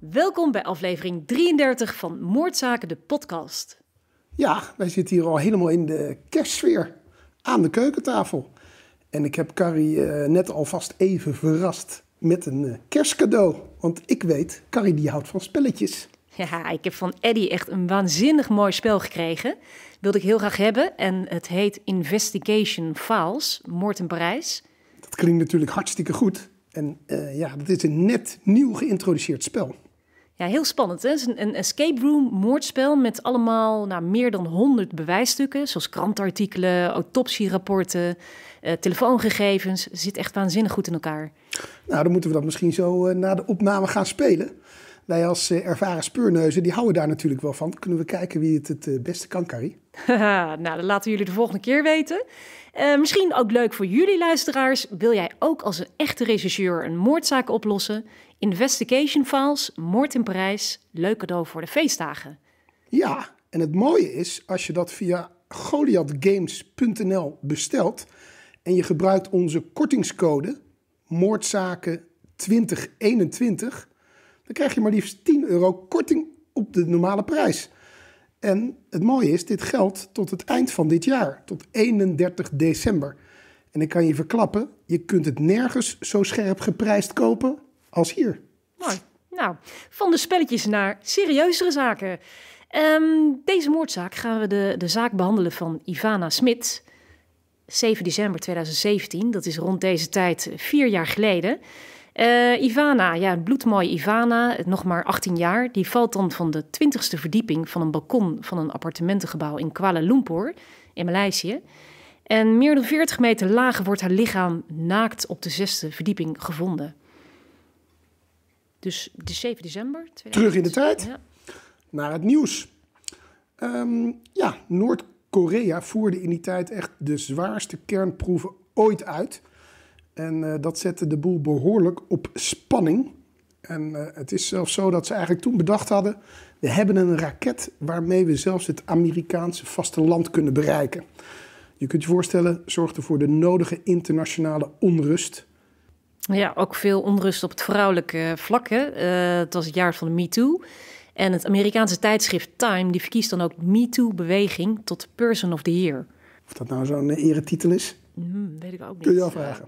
Welkom bij aflevering 33 van Moordzaken, de podcast. Ja, wij zitten hier al helemaal in de kerstsfeer aan de keukentafel. En ik heb Carrie eh, net alvast even verrast met een eh, kerstcadeau. Want ik weet, Carrie die houdt van spelletjes. Ja, ik heb van Eddie echt een waanzinnig mooi spel gekregen. Wilde ik heel graag hebben. En het heet Investigation Files, Moord in Parijs. Dat klinkt natuurlijk hartstikke goed. En eh, ja, dat is een net nieuw geïntroduceerd spel. Ja, heel spannend. Hè? Het is een, escape room moordspel met allemaal nou, meer dan 100 bewijsstukken. Zoals krantartikelen, autopsierapporten, eh, telefoongegevens. Het zit echt waanzinnig goed in elkaar. Nou, dan moeten we dat misschien zo eh, na de opname gaan spelen wij als eh, ervaren speurneuzen, die houden daar natuurlijk wel van. Kunnen we kijken wie het het eh, beste kan, Carrie? nou, dat laten jullie de volgende keer weten. Eh, misschien ook leuk voor jullie luisteraars. Wil jij ook als een echte regisseur een moordzaak oplossen? Investigation Files, Moord in Parijs, leuk cadeau voor de feestdagen. Ja, en het mooie is, als je dat via goliathgames.nl bestelt en je gebruikt onze kortingscode moordzaken 2021 dan krijg je maar liefst 10 euro korting op de normale prijs. En het mooie is, dit geldt tot het eind van dit jaar, tot 31 december. En ik kan je verklappen, je kunt het nergens zo scherp geprijsd kopen als hier. Mooi. Nou, van de spelletjes naar serieuzere zaken. Ehm, deze moordzaak gaan we de, de zaak behandelen van Ivana Smit. 7 december 2017, dat is rond deze tijd vier jaar geleden. Eh, Ivana, ja, bloedmooie Ivana, nog maar 18 jaar, die valt dan van de 20ste verdieping van een balkon van een appartementengebouw in Kuala Lumpur in Maleisië. En meer dan 40 meter lager wordt haar lichaam naakt op de zesde verdieping gevonden. Dus de 7 december. Terug in de tijd naar het nieuws. Ehm, ja, Noord-Korea voerde in die tijd echt de zwaarste kernproeven ooit uit. En eh, dat zette de boel behoorlijk op spanning. En eh, het is zelfs zo dat ze eigenlijk toen bedacht hadden: we hebben een raket waarmee we zelfs het Amerikaanse vasteland kunnen bereiken. Je kunt je voorstellen, zorgde voor de nodige internationale onrust. Ja, ook veel onrust op het vrouwelijke vlak. Hè? Eh, het was het jaar van de MeToo. En het Amerikaanse tijdschrift Time die verkiest dan ook MeToo-beweging tot Person of the Year. Of dat nou zo'n eretitel is? Hmm, weet ik ook niet. Kun je afvragen.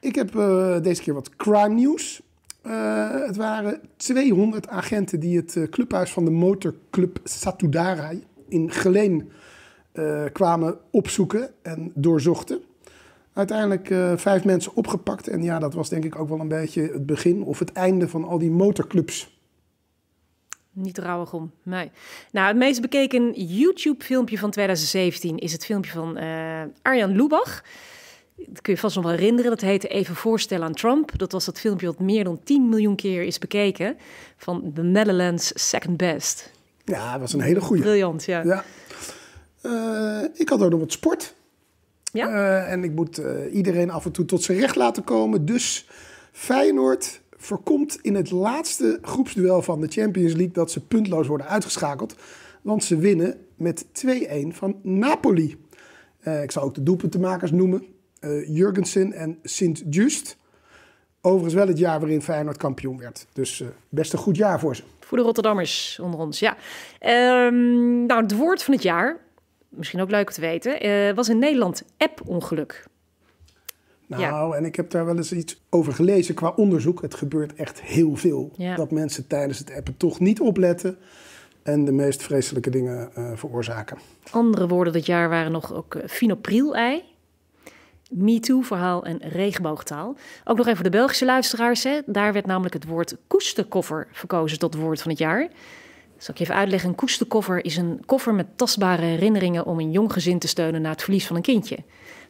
Ik heb eh, deze keer wat crime nieuws. Eh, het waren 200 agenten die het eh, clubhuis van de motorclub Satudarai in Geleen kwamen opzoeken en doorzochten. Uiteindelijk vijf mensen opgepakt. En ja, dat was denk ik ook wel een beetje het begin of het einde van al die motorclubs. Niet rouwig om, mij. Nou, het meest bekeken YouTube-filmpje van 2017 is het filmpje van Arjan Lubach dat kun je vast nog wel herinneren. Dat heette Even voorstellen aan Trump. Dat was dat filmpje wat meer dan 10 miljoen keer is bekeken. Van The Netherlands Second Best. Ja, dat was een hele goede. Briljant, ja. ja. Eh, ik had ook nog wat sport. Ja? Eh, en ik moet eh, iedereen af en toe tot zijn recht laten komen. Dus Feyenoord voorkomt in het laatste groepsduel van de Champions League... dat ze puntloos worden uitgeschakeld. Want ze winnen met 2-1 van Napoli. ik zal ook de doelpuntenmakers noemen. Eh, Jurgensen en Sint-Just. Overigens wel het jaar waarin Feyenoord kampioen werd. Dus eh, best een goed jaar voor ze. Voor de Rotterdammers onder ons, ja. Ehm, nou, het woord van het jaar, misschien ook leuk te weten, eh, was in Nederland app-ongeluk. Nou, en ik heb daar wel eens iets over gelezen qua onderzoek. Het gebeurt echt heel veel. Dat mensen tijdens het appen toch niet opletten en de meest vreselijke dingen veroorzaken. Andere woorden dat jaar waren nog ook uh, ei MeToo-verhaal en regenboogtaal. Ook nog even voor de Belgische luisteraars. Hè. Daar werd namelijk het woord koesterkoffer verkozen tot woord van het jaar. Zal ik je even uitleggen. Een koesterkoffer is een koffer met tastbare herinneringen... om een jong gezin te steunen na het verlies van een kindje.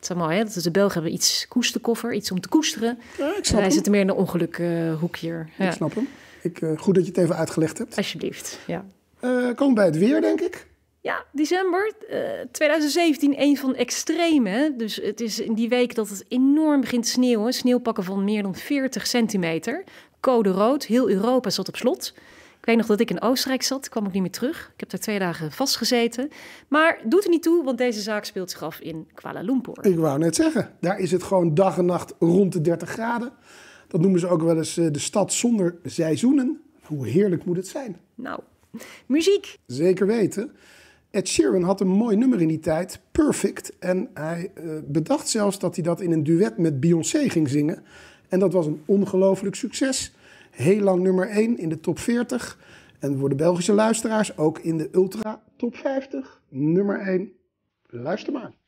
Het is mooi, hè? Dat de Belgen hebben iets koesterkoffer, iets om te koesteren. Ja, ik snap wij meer in een ongelukhoek eh, uh, hier. Ik snap hem. Ik, eh, goed dat je het even uitgelegd hebt. Alsjeblieft, ja. Uh, eh, komen bij het weer, denk ik. Ja, december 2017, eh, een van de extreme. Dus het is in die week dat het enorm begint te sneeuwen. Sneeuwpakken van meer dan 40 centimeter. Code rood, heel Europa zat op slot. Ik weet nog dat ik in Oostenrijk zat, kwam ook niet meer terug. Ik heb daar twee dagen vastgezeten. Maar doet er niet toe, want deze zaak speelt zich af in Kuala Lumpur. Ik wou net zeggen, daar is het gewoon dag en nacht rond de 30 graden. Dat noemen ze ook wel eens eh, de stad zonder seizoenen. Hoe heerlijk moet het zijn? Nou, muziek. Zeker weten. Ed Sheeran had een mooi nummer in die tijd, Perfect. En hij eh, bedacht zelfs dat hij dat in een duet met Beyoncé ging zingen. En dat was een ongelooflijk succes. Heel lang nummer 1 in de top 40. En voor de Belgische luisteraars ook in de Ultra top 50. Nummer 1. Luister maar.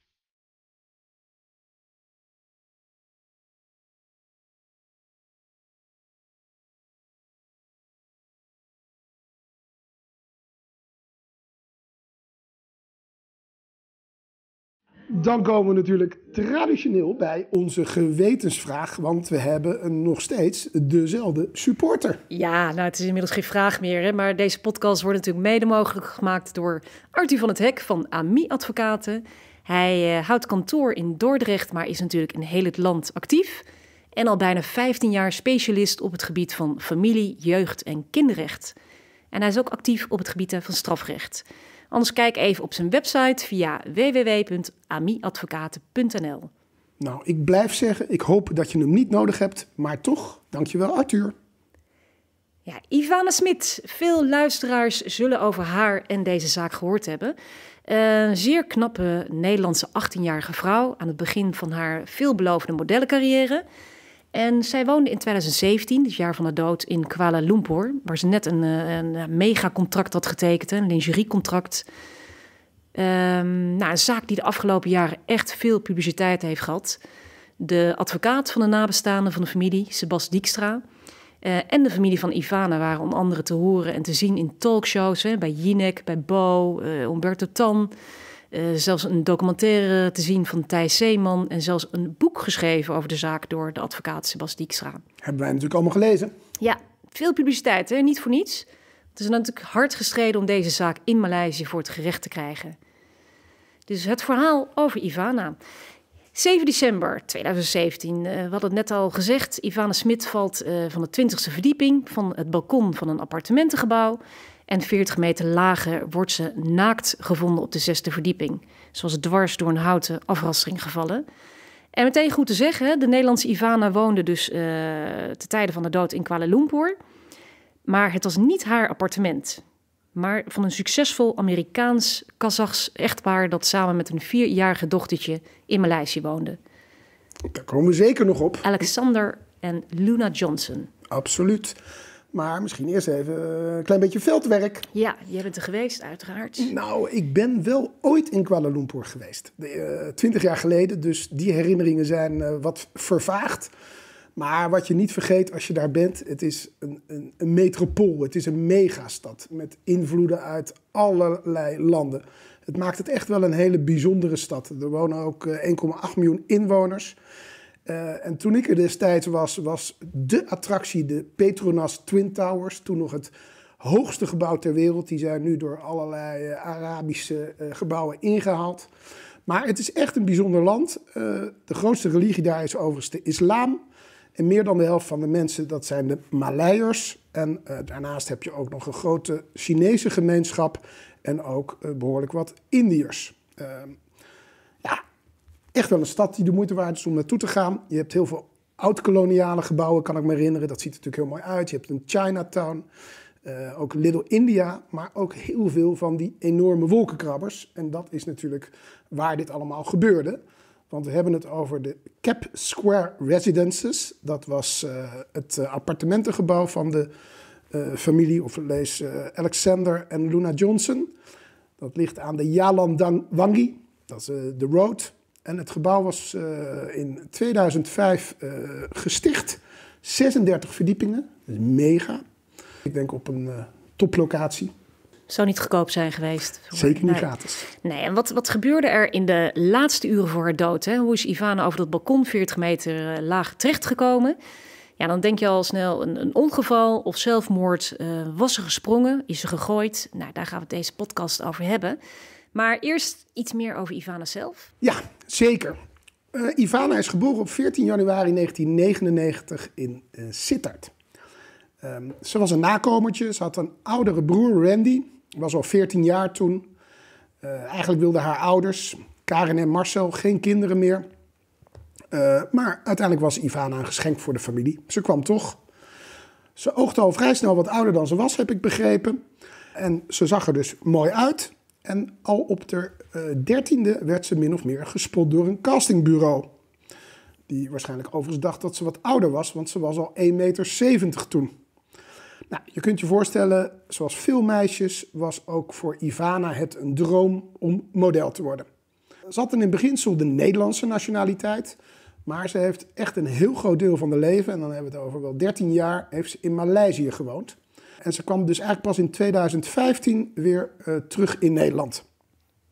Dan komen we natuurlijk traditioneel bij onze gewetensvraag, want we hebben een, nog steeds dezelfde supporter. Ja, nou het is inmiddels geen vraag meer, hè, maar deze podcast wordt natuurlijk mede mogelijk gemaakt door Artie van het Hek van AMI Advocaten. Hij eh, houdt kantoor in Dordrecht, maar is natuurlijk in heel het land actief. En al bijna 15 jaar specialist op het gebied van familie, jeugd en kinderrecht. En hij is ook actief op het gebied eh, van strafrecht. Anders kijk even op zijn website via www.amiadvocaten.nl. Nou, ik blijf zeggen, ik hoop dat je hem niet nodig hebt, maar toch, dankjewel Arthur. Ja, Ivana Smit. Veel luisteraars zullen over haar en deze zaak gehoord hebben. Een eh, zeer knappe Nederlandse 18-jarige vrouw aan het begin van haar veelbelovende modellencarrière. En zij woonde in 2017, het jaar van de dood, in Kuala Lumpur, waar ze net een, eh, een megacontract had getekend, een lingeriecontract. Ehm, nou, een zaak die de afgelopen jaren echt veel publiciteit heeft gehad. De advocaat van de nabestaanden van de familie, Sebas Dijkstra, eh, en de familie van Ivana waren om anderen te horen en te zien in talkshows hè, bij Jinek, bij Bo, uh, Umberto Tan. Eh, zelfs een documentaire te zien van Thijs Zeeman. En zelfs een boek geschreven over de zaak door de advocaat Sebastian Dijkstra. Hebben wij natuurlijk allemaal gelezen. Ja, veel publiciteit, hè? niet voor niets. Het is natuurlijk hard gestreden om deze zaak in Maleisië voor het gerecht te krijgen. Dus het verhaal over Ivana. 7 december 2017, eh, we hadden het net al gezegd. Ivana Smit valt eh, van de 20e verdieping van het balkon van een appartementengebouw. En 40 meter lager wordt ze naakt gevonden op de zesde verdieping. zoals dwars door een houten afrassering gevallen. En meteen goed te zeggen, de Nederlandse Ivana woonde dus eh, te tijden van de dood in Kuala Lumpur. Maar het was niet haar appartement. Maar van een succesvol Amerikaans-Kazachs echtpaar dat samen met een vierjarige dochtertje in Maleisië woonde. Daar komen we zeker nog op. Alexander en Luna Johnson. Absoluut. Maar misschien eerst even eh, een klein beetje veldwerk. Ja, je bent er geweest, uiteraard. Nou, ik ben wel ooit in Kuala Lumpur geweest. Eh, twintig jaar geleden, dus die herinneringen zijn eh, wat vervaagd. Maar wat je niet vergeet als je daar bent, het is een, een, een metropool. Het is een megastad met invloeden uit allerlei landen. Het maakt het echt wel een hele bijzondere stad. Er wonen ook 1,8 miljoen inwoners. Eh, en toen ik er destijds was, was de attractie de Petronas Twin Towers. Toen nog het hoogste gebouw ter wereld. Die zijn nu door allerlei eh, Arabische eh, gebouwen ingehaald. Maar het is echt een bijzonder land. de grootste religie daar is overigens de islam. En meer dan de helft van de mensen, dat zijn de Maleiers. En daarnaast heb je ook nog een grote Chinese gemeenschap. En ook behoorlijk wat Indiërs. Ehm, echt wel een stad die de moeite waard is om naartoe te gaan. Je hebt heel veel oud-koloniale gebouwen, kan ik me herinneren. Dat ziet er natuurlijk heel mooi uit. Je hebt een Chinatown, eh, ook Little India, maar ook heel veel van die enorme wolkenkrabbers. En dat is natuurlijk waar dit allemaal gebeurde. Want we hebben het over de Cap Square Residences. Dat was eh, het eh, appartementengebouw van de familie, of lees Alexander en Luna Johnson. Dat ligt aan de Yalandang Wangi, dat is de road. En het gebouw was eh, in 2005 eh, gesticht. 36 verdiepingen. Dat is mega. Ik denk op een eh, toplocatie zou niet goedkoop zijn geweest. Zeker niet gratis. Nee, en wat, wat gebeurde er in de laatste uren voor haar dood? Hè? Hoe is Ivana over dat balkon 40 meter laag terechtgekomen? Ja, dan denk je al snel een, een ongeval of zelfmoord. was ze gesprongen? Is ze gegooid? Nou, daar gaan we deze podcast over hebben. Maar eerst iets meer over Ivana zelf. Ja, zeker. Eh, Ivana is geboren op 14 januari 1999 in eh, Sittard. Ehm, ze was een nakomertje. Ze had een oudere broer, Randy. Was al 14 jaar toen. Eh, eigenlijk wilden haar ouders, Karen en Marcel, geen kinderen meer. maar uiteindelijk was Ivana een geschenk voor de familie. Ze kwam toch. Ze oogde al vrij snel wat ouder dan ze was, heb ik begrepen. En ze zag er dus mooi uit. En al op de eh, dertiende e werd ze min of meer gespot door een castingbureau. Die waarschijnlijk overigens dacht dat ze wat ouder was, want ze was al 1,70 meter toen. Nou, je kunt je voorstellen, zoals veel meisjes, was ook voor Ivana het een droom om model te worden. Ze had in het beginsel de Nederlandse nationaliteit, maar ze heeft echt een heel groot deel van haar leven, en dan hebben we het over wel 13 jaar, heeft ze in Maleisië gewoond. En ze kwam dus eigenlijk pas in 2015 weer eh, terug in Nederland.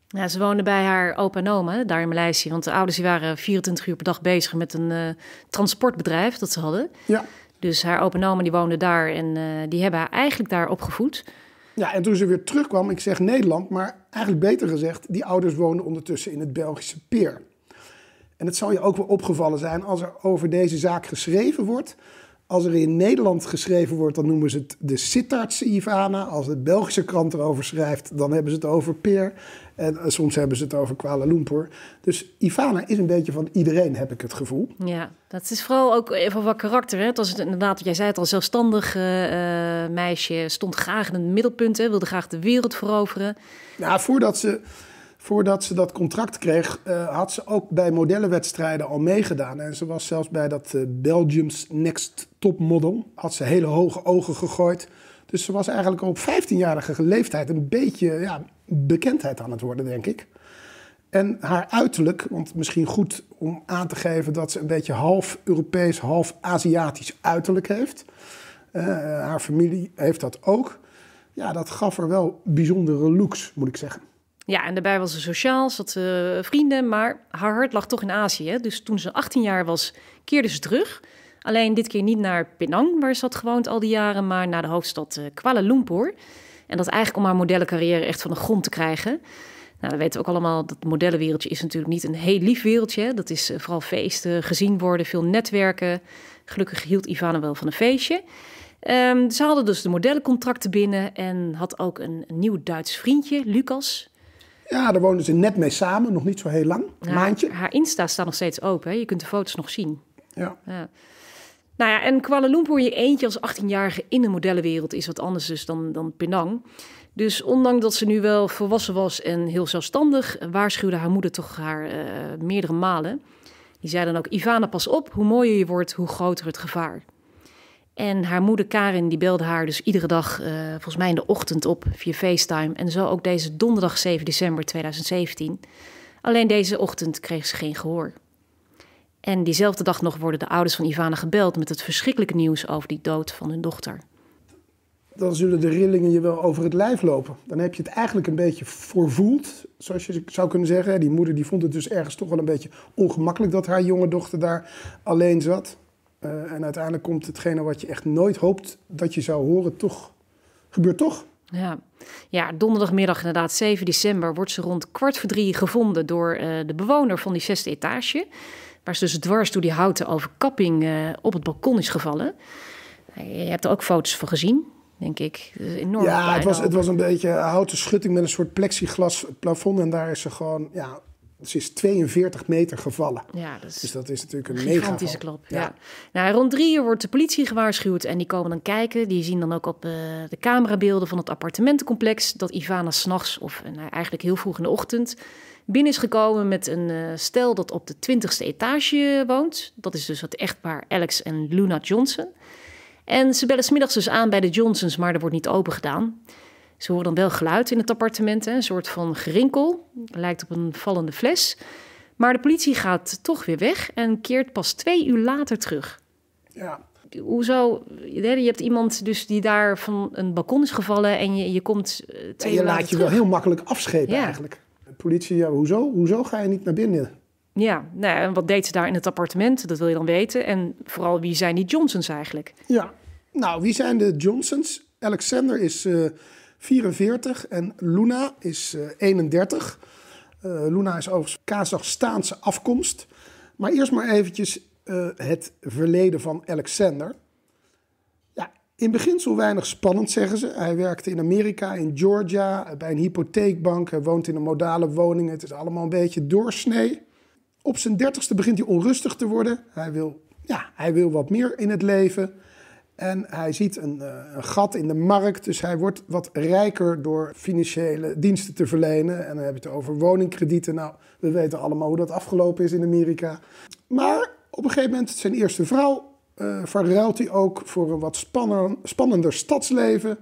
Ja, ze woonde bij haar opa en oma daar in Maleisië. Want de ouders die waren 24 uur per dag bezig met een eh, transportbedrijf dat ze hadden. Ja. Dus haar opa en oma die woonden daar en eh, die hebben haar eigenlijk daar opgevoed. Ja, en toen ze weer terugkwam, ik zeg Nederland, maar eigenlijk beter gezegd, die ouders woonden ondertussen in het Belgische Peer. En het zal je ook wel opgevallen zijn als er over deze zaak geschreven wordt, als er in Nederland geschreven wordt, dan noemen ze het de Sittardse Ivana. Als de Belgische krant erover schrijft, dan hebben ze het over Peer. En eh, soms hebben ze het over Kuala Lumpur. Dus Ivana is een beetje van iedereen, heb ik het gevoel. Ja, dat is vooral ook even wat karakter. Hè? Het inderdaad, jij zei het al, zelfstandig eh, eh, meisje. Stond graag in het middelpunt, hè? wilde graag de wereld veroveren. Nou, voordat ze voordat ze dat contract kreeg, eh, had ze ook bij modellenwedstrijden al meegedaan. En ze was zelfs bij dat eh, Belgium's Next Top Model. Had ze hele hoge ogen gegooid. Dus ze was eigenlijk op 15-jarige leeftijd een beetje ja, bekendheid aan het worden, denk ik. En haar uiterlijk, want misschien goed om aan te geven dat ze een beetje half Europees, half Aziatisch uiterlijk heeft. Eh, haar familie heeft dat ook. Ja, dat gaf er wel bijzondere looks, moet ik zeggen. Ja, en daarbij was ze sociaal, ze had eh, vrienden, maar haar hart lag toch in Azië. Dus toen ze 18 jaar was, keerde ze terug. Alleen dit keer niet naar Penang, waar ze had gewoond al die jaren, maar naar de hoofdstad eh, Kuala Lumpur. En dat eigenlijk om haar modellencarrière echt van de grond te krijgen. Nou, we weten ook allemaal dat het modellenwereldje is natuurlijk niet een heel lief wereldje. Dat is eh, vooral feesten, gezien worden, veel netwerken. Gelukkig hield Ivana wel van een feestje. Ehm, ze hadden dus de modellencontracten binnen en had ook een nieuw Duits vriendje, Lucas. Ja, daar wonen ze net mee samen, nog niet zo heel lang. Een maandje. Haar Insta staat nog steeds open, hè? je kunt de foto's nog zien. Ja. ja. Nou ja, en Kuala Lumpur je eentje als 18-jarige in de modellenwereld is wat anders dus dan, dan Penang. Dus ondanks dat ze nu wel volwassen was en heel zelfstandig, waarschuwde haar moeder toch haar eh, meerdere malen. Die zei dan ook, Ivana, pas op, hoe mooier je wordt, hoe groter het gevaar. En haar moeder Karin die belde haar dus iedere dag, eh, volgens mij in de ochtend op, via FaceTime. En zo ook deze donderdag 7 december 2017. Alleen deze ochtend kreeg ze geen gehoor. En diezelfde dag nog worden de ouders van Ivana gebeld met het verschrikkelijke nieuws over die dood van hun dochter. Dan zullen de rillingen je wel over het lijf lopen. Dan heb je het eigenlijk een beetje voorvoeld, zoals je zou kunnen zeggen. Die moeder die vond het dus ergens toch wel een beetje ongemakkelijk dat haar jonge dochter daar alleen zat. Eh, en uiteindelijk komt hetgene wat je echt nooit hoopt dat je zou horen, toch gebeurt toch. Ja. ja, donderdagmiddag inderdaad, 7 december, wordt ze rond kwart voor drie gevonden door eh, de bewoner van die zesde etage. Waar ze dus dwars door die houten overkapping eh, op het balkon is gevallen. Je hebt er ook foto's van gezien, denk ik. enorm. Ja, het was, het was een beetje houten schutting met een soort plexiglas plafond. En daar is ze gewoon ja, ze is 42 meter gevallen. Ja, dus dat is natuurlijk een, mega gigantische klap. Ja. Nou, rond drie uur wordt de politie gewaarschuwd en die komen dan kijken. Die zien dan ook op uh, de camerabeelden van het appartementencomplex dat Ivana s'nachts, of eh, nou, eigenlijk heel vroeg in de ochtend, binnen is gekomen met een eh, stel dat op de 20ste etage woont. Dat is dus het echtpaar Alex en Luna Johnson. En ze bellen smiddags dus aan bij de Johnsons, maar er wordt niet open gedaan. Ze horen dan wel geluid in het appartement, een soort van gerinkel. Lijkt op een vallende fles. Maar de politie gaat toch weer weg en keert pas twee uur later terug. Ja. Hoezo? Je hebt iemand dus die daar van een balkon is gevallen en je, je komt eh, twee En je laat je wel heel makkelijk afschepen eigenlijk. De politie, ja, hoezo? Hoezo ga je niet naar binnen? Nou ja, en wat deed ze daar in het appartement? Dat wil je dan weten. En vooral, wie zijn die Johnsons eigenlijk? Ja, nou, wie zijn de Johnsons? Alexander is... Eh, 44 en Luna is 31. Eh, eh, Luna is overigens Kazachstaanse afkomst. Maar eerst maar eventjes eh, het verleden van Alexander. In beginsel weinig spannend, zeggen ze. Hij werkte in Amerika, in Georgia, bij een hypotheekbank. Hij woont in een modale woning. Het is allemaal een beetje doorsnee. Op zijn 30 30ste begint hij onrustig te worden. Hij wil, ja, hij wil wat meer in het leven. En hij ziet een, eh, een, gat in de markt, dus hij wordt wat rijker door financiële diensten te verlenen. En dan heb je het over woningkredieten. Nou, we weten allemaal hoe dat afgelopen is in Amerika. Maar op een gegeven moment, zijn eerste vrouw uh, verruilt hij ook voor een wat spanner, spannender stadsleven.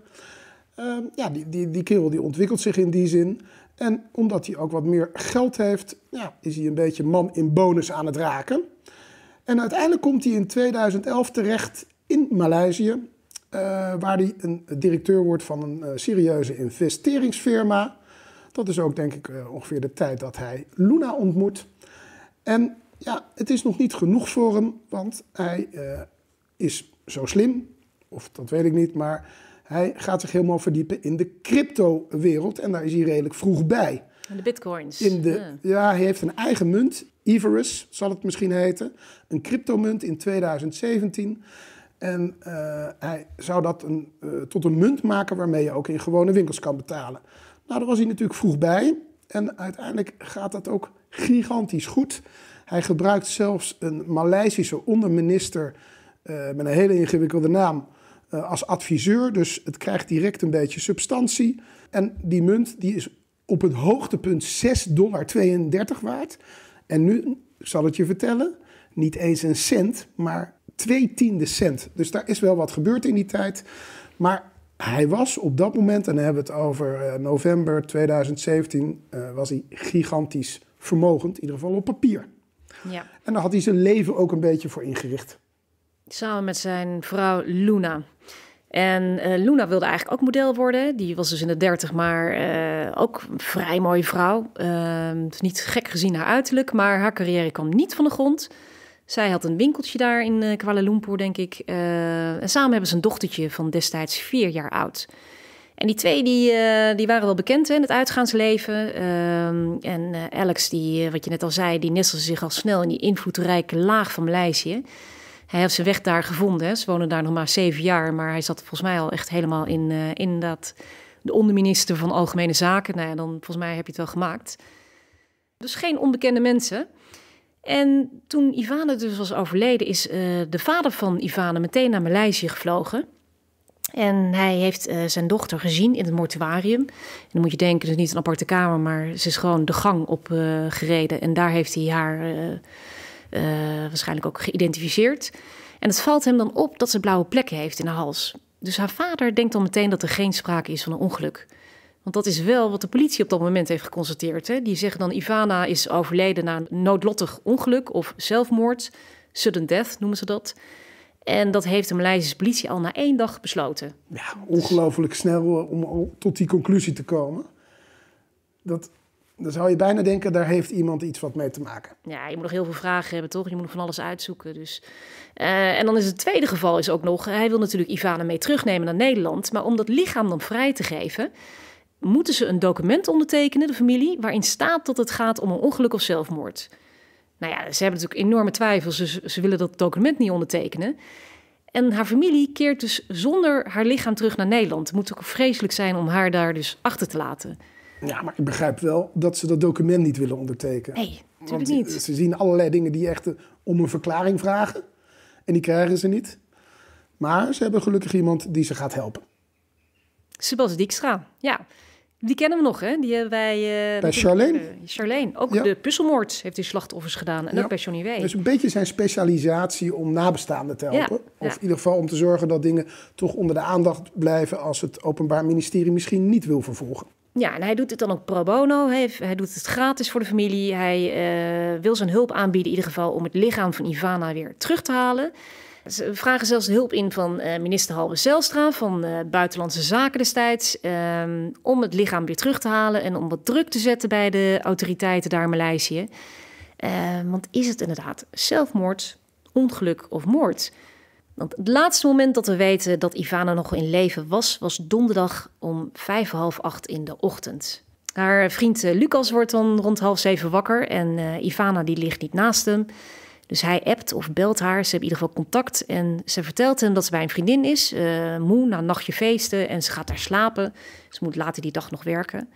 Ehm, ja, die, die, die kerel die ontwikkelt zich in die zin. En omdat hij ook wat meer geld heeft, ja, is hij een beetje man in bonus aan het raken. En uiteindelijk komt hij in 2011 terecht in Maleisië, eh, waar hij een directeur wordt van een eh, serieuze investeringsfirma. Dat is ook denk ik eh, ongeveer de tijd dat hij Luna ontmoet. En ja, het is nog niet genoeg voor hem, want hij is zo slim, of dat weet ik niet, maar hij gaat zich helemaal verdiepen in de crypto-wereld en daar is hij redelijk vroeg bij. De bitcoins. In de, ja. ja. hij heeft een eigen munt, Everus zal het misschien heten, een cryptomunt in 2017. En eh, hij zou dat een, eh, tot een munt maken waarmee je ook in gewone winkels kan betalen. Nou, daar was hij natuurlijk vroeg bij. En uiteindelijk gaat dat ook gigantisch goed. Hij gebruikt zelfs een Maleisische onderminister eh, met een hele ingewikkelde naam als adviseur. Dus het krijgt direct een beetje substantie. En die munt die is op het hoogtepunt 6,32 dollar waard. En nu, zal het je vertellen, niet eens een cent, maar twee tiende cent. Dus daar is wel wat gebeurd in die tijd. Maar hij was op dat moment, en dan hebben we het over eh, november 2017, eh, was hij gigantisch vermogend, in ieder geval op papier. Ja. En daar had hij zijn leven ook een beetje voor ingericht. Samen met zijn vrouw Luna. En eh, Luna wilde eigenlijk ook model worden. Die was dus in de dertig, maar ook vrij mooie vrouw. Ehm, niet gek gezien haar uiterlijk, maar haar carrière kwam niet van de grond. Zij had een winkeltje daar in eh, Kuala Lumpur, denk ik. Eh, en samen hebben ze een dochtertje van destijds vier jaar oud. En die twee die, eh, die waren wel bekend hè, in het uitgaansleven. Ehm, en Alex, die, wat je net al zei, die nestelde zich al snel in die invloedrijke laag van Maleisië. Hij heeft zijn weg daar gevonden. Hè. Ze wonen daar nog maar zeven jaar, maar hij zat volgens mij al echt helemaal in, in dat, de onderminister van Algemene Zaken. Nou ja, dan volgens mij heb je het wel gemaakt. Dus geen onbekende mensen. En toen Ivane dus was overleden, is eh, de vader van Ivane meteen naar Maleisië gevlogen. En hij heeft eh, zijn dochter gezien in het mortuarium. En dan moet je denken, dus niet een aparte kamer, maar ze is gewoon de gang op eh, gereden. En daar heeft hij haar waarschijnlijk ook geïdentificeerd. En het valt hem dan op dat ze blauwe plekken heeft in haar hals. Dus haar vader denkt dan meteen dat er geen sprake is van een ongeluk. Want dat is wel wat de politie op dat moment heeft geconstateerd. Hè? Die zeggen dan Ivana is overleden na een noodlottig ongeluk of zelfmoord. Sudden death noemen ze dat. En dat heeft de Maleisische politie al na één dag besloten. Ja, ongelooflijk snel om al tot die conclusie te komen. Dat, dan zou je bijna denken, daar heeft iemand iets wat mee te maken. Ja, je moet nog heel veel vragen hebben, toch? Je moet nog van alles uitzoeken. Dus. Eh, en dan is het tweede geval is ook nog... hij wil natuurlijk Ivana mee terugnemen naar Nederland... maar om dat lichaam dan vrij te geven moeten ze een document ondertekenen, de familie, waarin staat dat het gaat om een ongeluk of zelfmoord. Nou ja, ze hebben natuurlijk enorme twijfels, dus ze willen dat document niet ondertekenen. En haar familie keert dus zonder haar lichaam terug naar Nederland. Het moet ook vreselijk zijn om haar daar dus achter te laten. Ja, maar ik begrijp wel dat ze dat document niet willen ondertekenen. Nee, natuurlijk niet. Eh, ze zien allerlei dingen die echt eh, om een verklaring vragen. En die krijgen ze niet. Maar ze hebben gelukkig iemand die ze gaat helpen. Sebas Dijkstra, ja. Die kennen we nog, hè? Die hebben wij... Uh, bij Charlene. Eh, Charlene. Ook de puzzelmoord heeft hij slachtoffers gedaan. En ja. ook bij Johnny W. is dus een beetje zijn specialisatie om nabestaanden te helpen. Of in ieder geval om te zorgen dat dingen toch onder de aandacht blijven... als het Openbaar Ministerie misschien niet wil vervolgen. Ja, en hij doet het dan ook pro bono. Hij, hij doet het gratis voor de familie. Hij eh, wil zijn hulp aanbieden in ieder geval... om het lichaam van Ivana weer terug te halen. Ze vragen zelfs hulp in van eh, minister Halbe Zelstra van eh, Buitenlandse Zaken destijds. Ehm, om het lichaam weer terug te halen en om wat druk te zetten bij de autoriteiten daar in Maleisië. Ehm, want is het inderdaad zelfmoord, ongeluk of moord? Want het laatste moment dat we weten dat Ivana nog in leven was, was donderdag om vijf half acht in de ochtend. Haar vriend eh, Lucas wordt dan rond half zeven wakker en Ivana die ligt niet naast hem. Dus hij appt of belt haar. Ze hebben in ieder geval contact. En ze vertelt hem dat ze bij een vriendin is. Eh, moe na een nachtje feesten. En ze gaat daar slapen. Ze moet later die dag nog werken. En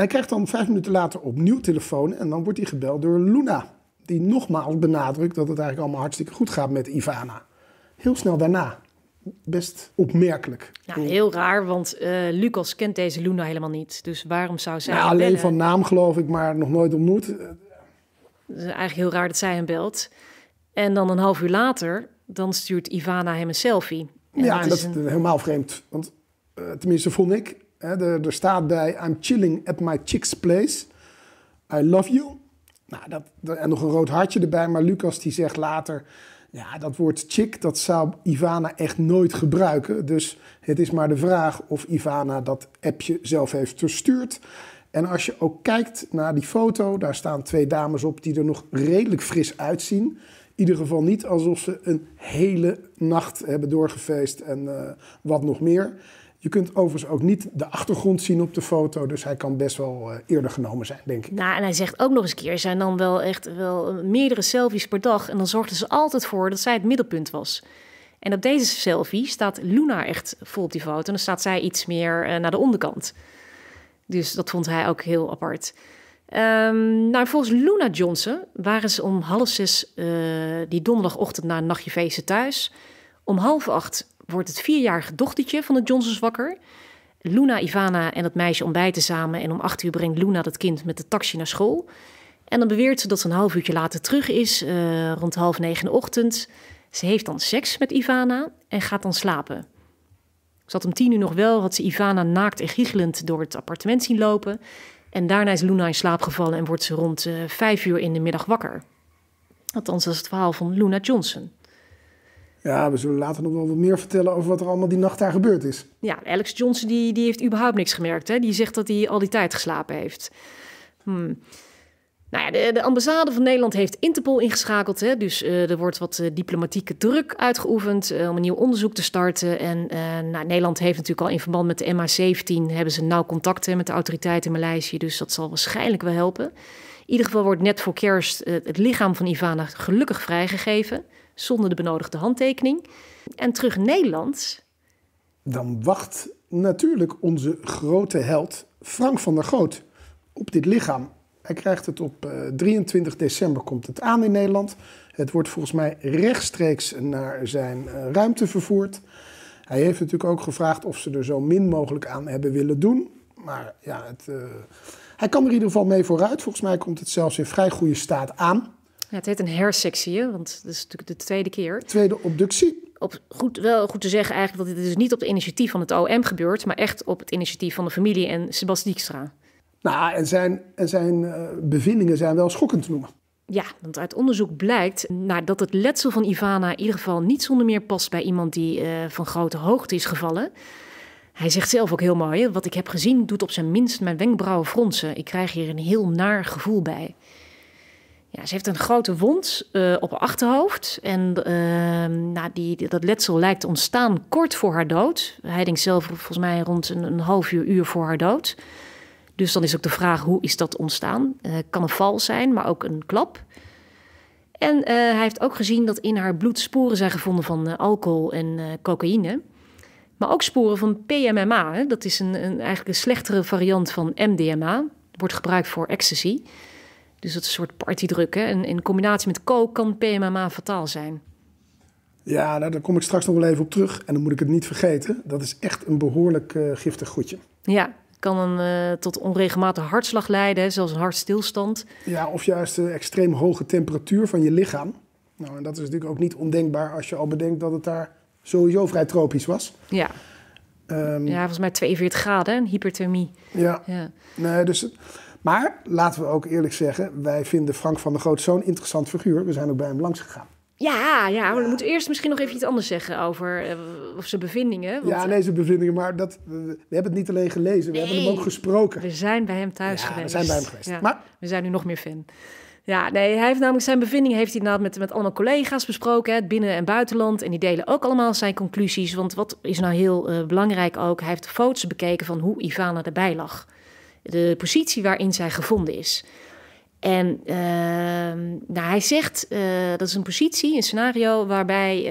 hij krijgt dan vijf minuten later opnieuw telefoon. En dan wordt hij gebeld door Luna. Die nogmaals benadrukt dat het eigenlijk allemaal hartstikke goed gaat met Ivana. Heel snel daarna. Best opmerkelijk. Nou, heel raar, want eh, Lucas kent deze Luna helemaal niet. Dus waarom zou zij. Nou, alleen van naam geloof ik, maar nog nooit ontmoet. Het is eigenlijk heel raar dat zij hem belt. En dan een half uur later, dan stuurt Ivana hem een selfie. ja, dat en dat is helemaal vreemd. Want eh, tenminste vond ik, hè, er, staat bij... I'm chilling at my chick's place. I love you. Nou, dat, en nog een rood hartje erbij. Maar Lucas die zegt later... Ja, dat woord chick, dat zou Ivana echt nooit gebruiken. Dus het is maar de vraag of Ivana dat appje zelf heeft verstuurd. En als je ook kijkt naar die foto, daar staan twee dames op die er nog redelijk fris uitzien. In ieder geval niet alsof ze een hele nacht hebben doorgefeest en eh, wat nog meer. Je kunt overigens ook niet de achtergrond zien op de foto, dus hij kan best wel eh, eerder genomen zijn, denk ik. Nou, en hij zegt ook nog eens keer, er zijn dan wel echt wel meerdere selfies per dag. En dan zorgden ze altijd voor dat zij het middelpunt was. En op deze selfie staat Luna echt vol op die foto. En dan staat zij iets meer eh, naar de onderkant. Dus dat vond hij ook heel apart. Um, nou, volgens Luna Johnson waren ze om half zes eh, die donderdagochtend na een nachtje feesten thuis. Om half acht wordt het vierjarige dochtertje van de Johnsons wakker. Luna, Ivana en het meisje ontbijten samen en om acht uur brengt Luna dat kind met de taxi naar school. En dan beweert ze dat ze een half uurtje later terug is, eh, rond half negen in de ochtend. Ze heeft dan seks met Ivana en gaat dan slapen. Ik zat om tien uur nog wel, had ze Ivana naakt en giechelend door het appartement zien lopen. En daarna is Luna in slaap gevallen en wordt ze rond eh, vijf uur in de middag wakker. Althans, dat is het verhaal van Luna Johnson. Ja, we zullen later nog wel wat meer vertellen over wat er allemaal die nacht daar gebeurd is. Ja, Alex Johnson die, die heeft überhaupt niks gemerkt. Hè? Die zegt dat hij al die tijd geslapen heeft. Hmm. Nou ja, de, de, ambassade van Nederland heeft Interpol ingeschakeld. Hè, dus eh, er wordt wat eh, diplomatieke druk uitgeoefend eh, om een nieuw onderzoek te starten. En nou, Nederland heeft natuurlijk al in verband met de MH17... hebben ze nauw contacten met de autoriteiten in Maleisië. Dus dat zal waarschijnlijk wel helpen. In ieder geval wordt net voor kerst het lichaam van Ivana gelukkig vrijgegeven... zonder de benodigde handtekening. En terug in Nederland... Dan wacht natuurlijk onze grote held Frank van der Goot op dit lichaam hij krijgt het op 23 eh, december komt het aan in Nederland. Het wordt volgens mij rechtstreeks naar zijn eh, ruimte vervoerd. Hij heeft natuurlijk ook gevraagd of ze er zo min mogelijk aan hebben willen doen. Maar ja, het, eh, hij kan er in ieder geval mee vooruit. Volgens mij komt het zelfs in vrij goede staat aan. Ja, het heet een hersectie, want dat is natuurlijk de tweede keer. Tweede obductie. Op, goed, wel goed te zeggen eigenlijk dat dit dus niet op het initiatief van het OM gebeurt, maar echt op het initiatief van de familie en Sebastiaan. Nou, en zijn, en zijn eh, bevindingen zijn wel schokkend te noemen. Ja, want uit onderzoek blijkt nou, dat het letsel van Ivana in ieder geval niet zonder meer past bij iemand die eh, van grote hoogte is gevallen. Hij zegt zelf ook heel mooi: wat ik heb gezien doet op zijn minst mijn wenkbrauwen fronsen. Ik krijg hier een heel naar gevoel bij. Ja, ze heeft een grote wond eh, op haar achterhoofd. En ehm, nou, die, dat letsel lijkt ontstaan kort voor haar dood. Hij denkt zelf volgens mij rond een, een half uur, uur voor haar dood. Dus dan is ook de vraag, hoe is dat ontstaan? Eh, kan een val zijn, maar ook een klap. En eh, hij heeft ook gezien dat in haar bloed sporen zijn gevonden van eh, alcohol en cocaïne. Maar ook sporen van PMMA. Dat is een, een, eigenlijk een slechtere variant van MDMA. Wordt gebruikt voor ecstasy. Dus dat is een soort partydruk. Hè? En in combinatie met coke kan PMMA fataal zijn. Ja, nou, daar kom ik straks nog wel even op terug. En dan moet ik het niet vergeten. Dat is echt een behoorlijk giftig goedje. Ja, kan een, eh, tot onregelmatige hartslag leiden, zelfs een hartstilstand. Ja, of juist de extreem hoge temperatuur van je lichaam. Nou, en dat is natuurlijk ook niet ondenkbaar als je al bedenkt dat het daar sowieso vrij tropisch was. Ja. Ehm, ja, volgens mij 42 graden, een hyperthermie. Ja. ja. Nee, dus, maar laten we ook eerlijk zeggen, wij vinden Frank van der Groot zo'n interessant figuur. We zijn ook bij hem langs gegaan. Ja, ja, maar we moeten eerst misschien nog even iets anders zeggen over uh, zijn bevindingen. Want... Ja, nee, zijn bevindingen. Maar dat, we, we hebben het niet alleen gelezen, we hebben hem ook gesproken. We zijn bij hem thuis ja, geweest. we zijn bij hem geweest. maar... We zijn nu nog meer fan. Ja, nee, hij heeft namelijk zijn bevindingen heeft hij met, met allemaal collega's besproken, het binnen- en buitenland. En die delen ook allemaal zijn conclusies. Want wat is nou heel eh, belangrijk ook, hij heeft foto's bekeken van hoe Ivana erbij lag. De positie waarin zij gevonden is. En ehm, nou, hij zegt, eh, dat is een positie, een scenario waarbij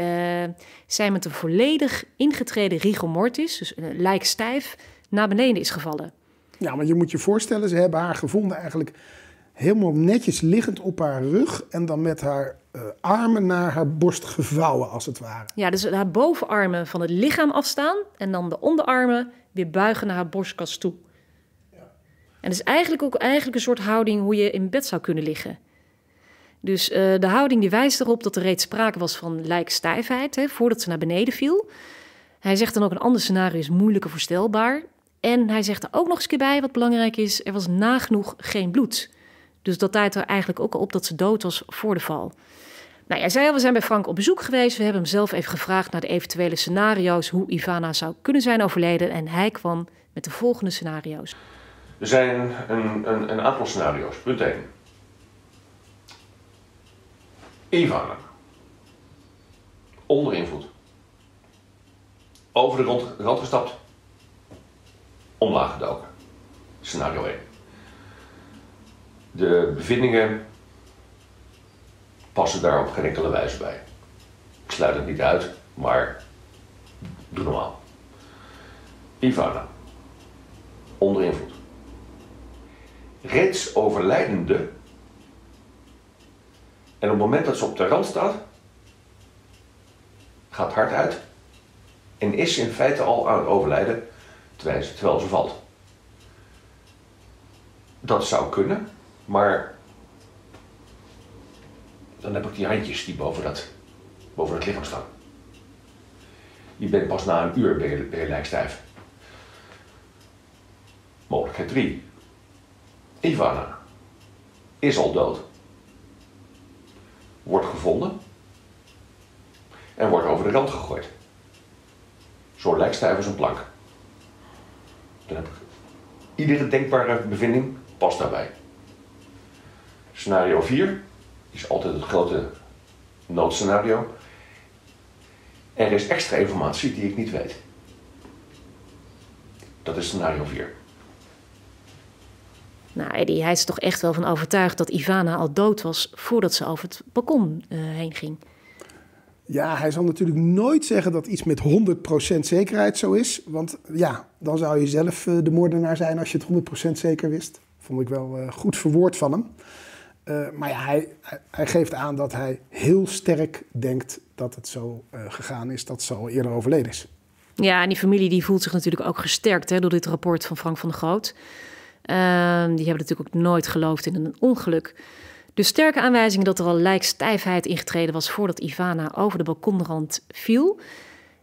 eh, zij met een volledig ingetreden rigor mortis, dus een eh, lijkstijf, naar beneden is gevallen. Ja, maar je moet je voorstellen, ze hebben haar gevonden eigenlijk helemaal netjes liggend op haar rug en dan met haar armen naar haar borst gevouwen, als het ware. Ja, dus haar bovenarmen van het lichaam afstaan en dan de onderarmen weer buigen naar haar borstkas toe. En het is eigenlijk ook eigenlijk een soort houding hoe je in bed zou kunnen liggen. Dus eh, de houding die wijst erop dat er reeds sprake was van lijkstijfheid hè, voordat ze naar beneden viel. Hij zegt dan ook een ander scenario is moeilijker voorstelbaar. En hij zegt er ook nog eens keer bij, wat belangrijk is, er was nagenoeg geen bloed. Dus dat duidt er eigenlijk ook al op dat ze dood was voor de val. Nou, jij zei we zijn bij Frank op bezoek geweest. We hebben hem zelf even gevraagd naar de eventuele scenario's... hoe Ivana zou kunnen zijn overleden. En hij kwam met de volgende scenario's. Er zijn een, een, een aantal scenario's. Punt 1. Eva. Onder invloed. Over de rand, gestapt. Omlaag gedoken. Scenario 1. De bevindingen passen daar op geen enkele wijze bij. Ik sluit het niet uit, maar doe normaal. Ivana. Onder invloed reeds overlijdende. En op het moment dat ze op de rand staat, gaat hart uit en is in feite al aan het overlijden terwijl ze, terwijl ze valt. Dat zou kunnen, maar dan heb ik die handjes die boven dat, boven lichaam staan. Je bent pas na een uur bij je, Mogelijkheid 3. Ivana is al dood. Wordt gevonden en wordt over de rand gegooid. Zo lijkt even een plank. iedere denkbare bevinding past daarbij. Scenario 4 is altijd het grote noodscenario. Er is extra informatie die ik niet weet. Dat is scenario 4. Nou, Eddie, hij is toch echt wel van overtuigd dat Ivana al dood was voordat ze over het balkon eh, heen ging. Ja, hij zal natuurlijk nooit zeggen dat iets met 100% zekerheid zo is. Want ja, dan zou je zelf eh, de moordenaar zijn als je het 100% zeker wist. Vond ik wel uh, goed verwoord van hem. maar ja, hij, hij, geeft aan dat hij heel sterk denkt dat het zo gegaan is, dat ze al eerder overleden is. Ja, en die familie die voelt zich natuurlijk ook gesterkt hè, door dit rapport van Frank van der Groot. Ehm, die hebben natuurlijk ook nooit geloofd in een ongeluk. De sterke aanwijzingen dat er al lijkstijfheid ingetreden was voordat Ivana over de balkonrand viel.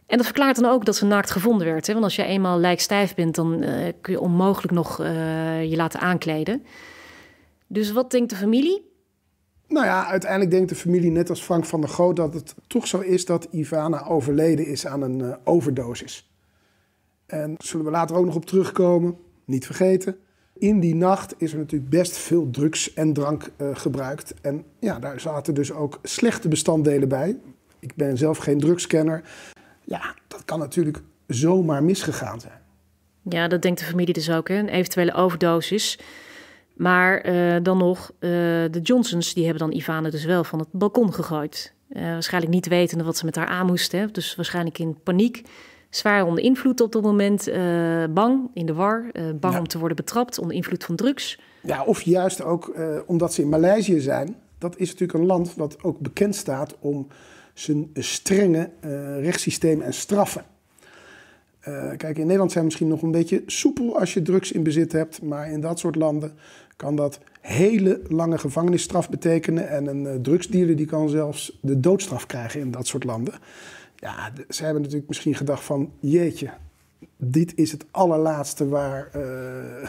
En dat verklaart dan ook dat ze naakt gevonden werd. Hè? Want als je eenmaal lijkstijf bent, dan eh, kun je onmogelijk nog eh, je laten aankleden. Dus wat denkt de familie? Nou ja, uiteindelijk denkt de familie, net als Frank van der Goot, dat het toch zo is dat Ivana overleden is aan een eh, overdosis. En zullen we later ook nog op terugkomen, niet vergeten in die nacht is er natuurlijk best veel drugs en drank eh, gebruikt. En ja, daar zaten dus ook slechte bestanddelen bij. Ik ben zelf geen drugscanner. Ja, dat kan natuurlijk zomaar misgegaan zijn. Ja, dat denkt de familie dus ook, hè? een eventuele overdosis. Maar eh, dan nog, eh, de Johnsons die hebben dan Ivana dus wel van het balkon gegooid. waarschijnlijk niet wetende wat ze met haar aan moesten, dus waarschijnlijk in paniek zwaar onder invloed op dat moment, eh, bang, in de war, eh, bang om te worden betrapt, onder invloed van drugs. Ja, of juist ook eh, omdat ze in Maleisië zijn. Dat is natuurlijk een land wat ook bekend staat om zijn strenge rechtssysteem en straffen. kijk, in Nederland zijn we misschien nog een beetje soepel als je drugs in bezit hebt, maar in dat soort landen kan dat hele lange gevangenisstraf betekenen. En een drugsdealer die kan zelfs de doodstraf krijgen in dat soort landen. Ja, ze hebben natuurlijk misschien gedacht van, jeetje, dit is het allerlaatste waar, eh,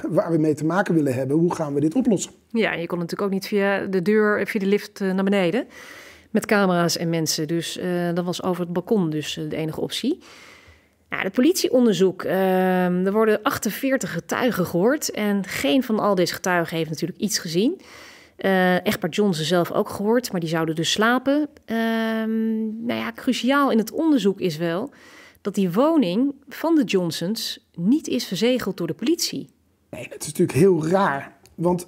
waar we mee te maken willen hebben. Hoe gaan we dit oplossen? Ja, je kon natuurlijk ook niet via de deur, eh, via de lift eh, naar beneden. Met camera's en mensen. Dus dat was over het balkon dus de enige optie. de politieonderzoek. Ehm, er worden 48 getuigen gehoord. En geen van al deze getuigen heeft natuurlijk iets gezien. Uh, Egbert Johnson zelf ook gehoord, maar die zouden dus slapen. Uh, nou ja, cruciaal in het onderzoek is wel dat die woning van de Johnsons niet is verzegeld door de politie. Nee, dat is natuurlijk heel raar. Want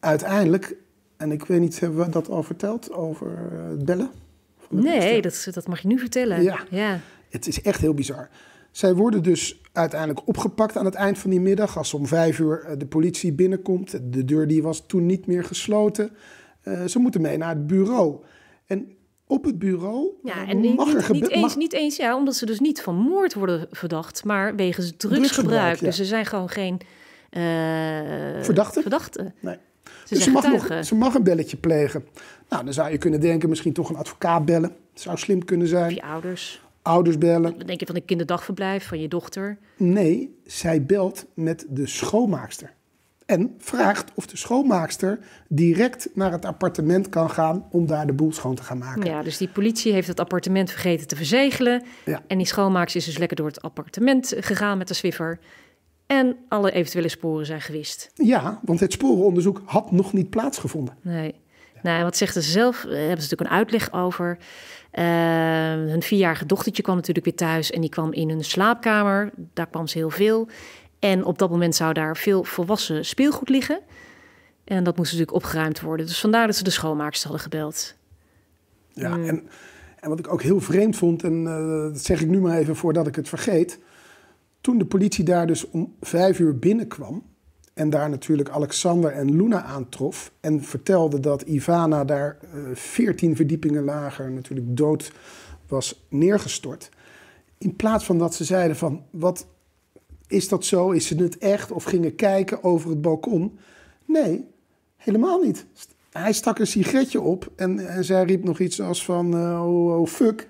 uiteindelijk, en ik weet niet, hebben we dat al verteld over eh, bellen? Nee, dat, dat mag je nu vertellen. ja. Het is echt heel bizar. Zij worden dus uiteindelijk opgepakt aan het eind van die middag. Als om vijf uur eh, de politie binnenkomt. De deur die was toen niet meer gesloten. Eh, ze moeten mee naar het bureau. En op het bureau. Ja, eh, en mag niet, er niet, eens, niet eens, ja, omdat ze dus niet van moord worden verdacht, maar wegens drugsgebruik. Dus ze zijn gewoon geen uh, verdachten. Nee. Ze, dus mag nog, ze mag een belletje plegen. Nou, dan zou je kunnen denken, misschien toch een advocaat bellen. Dat zou slim kunnen zijn. Of je ouders ouders bellen. Wat denk je van een kinderdagverblijf van je dochter? Nee, zij belt met de schoonmaakster. En vraagt of de schoonmaakster direct naar het appartement kan gaan om daar de boel schoon te gaan maken. Ja, dus die politie heeft het appartement vergeten te verzegelen. En die schoonmaakster is dus lekker door het appartement gegaan met de Swiffer. En alle eventuele sporen zijn gewist. Ja, want het sporenonderzoek had nog niet plaatsgevonden. Nee. Nou, wat zegt ze zelf? Daar eh, hebben ze natuurlijk een uitleg over. Uh, hun vierjarige dochtertje kwam natuurlijk weer thuis en die kwam in hun slaapkamer. Daar kwam ze heel veel. En op dat moment zou daar veel volwassen speelgoed liggen. En dat moest natuurlijk opgeruimd worden. Dus vandaar dat ze de schoonmaakster hadden gebeld. Ja, hmm. en, en, wat ik ook heel vreemd vond, en eh, dat zeg ik nu maar even voordat ik het vergeet. Toen de politie daar dus om vijf uur binnenkwam, en daar natuurlijk Alexander en Luna aantrof en vertelde dat Ivana daar eh, veertien verdiepingen lager natuurlijk dood was neergestort. In plaats van dat ze zeiden van wat is dat zo? Is het echt? Of gingen kijken over het balkon? Nee, helemaal niet. Hij stak een sigaretje op en, en zij riep nog iets als van eh, oh, oh fuck.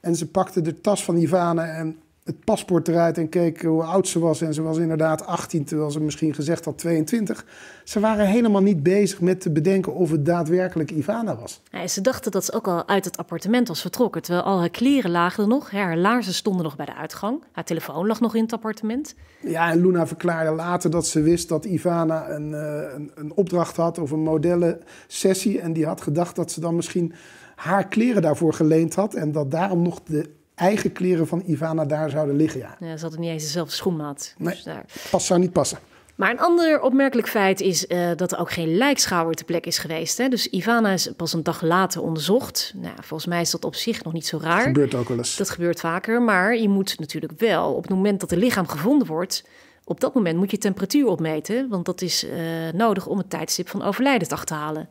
En ze pakte de tas van Ivana en het paspoort eruit en keek hoe oud ze was. En ze was inderdaad 18, terwijl ze misschien gezegd had 22. Ze waren helemaal niet bezig met te bedenken of het daadwerkelijk Ivana was. ze dachten dat ze ook al uit het appartement was vertrokken. Terwijl al haar kleren lagen er nog. Haar laarzen stonden nog bij de uitgang. Haar telefoon lag nog in het appartement. Ja, en Luna verklaarde later dat ze wist dat Ivana een, eh, een, een opdracht had of een modellensessie. En die had gedacht dat ze dan misschien haar kleren daarvoor geleend had. En dat daarom nog de eigen kleren van Ivana daar zouden liggen. Ja, ja ze hadden niet eens dezelfde schoenmaat. Dus nee, daar... pas zou niet passen. Maar een ander opmerkelijk feit is eh, dat er ook geen lijkschouwer ter plek is geweest. Hè? Dus Ivana is pas een dag later onderzocht. Nou, volgens mij is dat op zich nog niet zo raar. Dat gebeurt ook wel eens. Dat gebeurt vaker. Maar je moet natuurlijk wel op het moment dat het lichaam gevonden wordt. Op dat moment moet je temperatuur opmeten. Want dat is eh, nodig om het tijdstip van overlijden te achterhalen.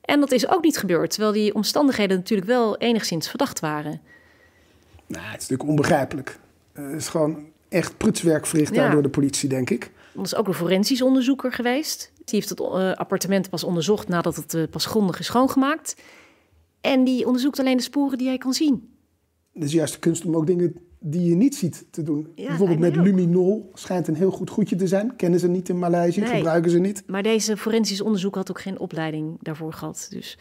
En dat is ook niet gebeurd. Terwijl die omstandigheden natuurlijk wel enigszins verdacht waren. Nou, het is natuurlijk onbegrijpelijk. Eh, is gewoon echt prutswerk verricht daar door de politie, denk ik. Er is ook een forensisch onderzoeker geweest. Die heeft het eh, appartement pas onderzocht nadat het eh, pas grondig is schoongemaakt. En die onderzoekt alleen de sporen die hij kan zien. Dus is juist de kunst om ook dingen die je niet ziet te doen. Ja, Bijvoorbeeld met ook. luminol schijnt een heel goed goedje te zijn. Kennen ze niet in Maleisië, gebruiken ze niet. Maar deze forensisch onderzoek had ook geen opleiding daarvoor gehad. Dus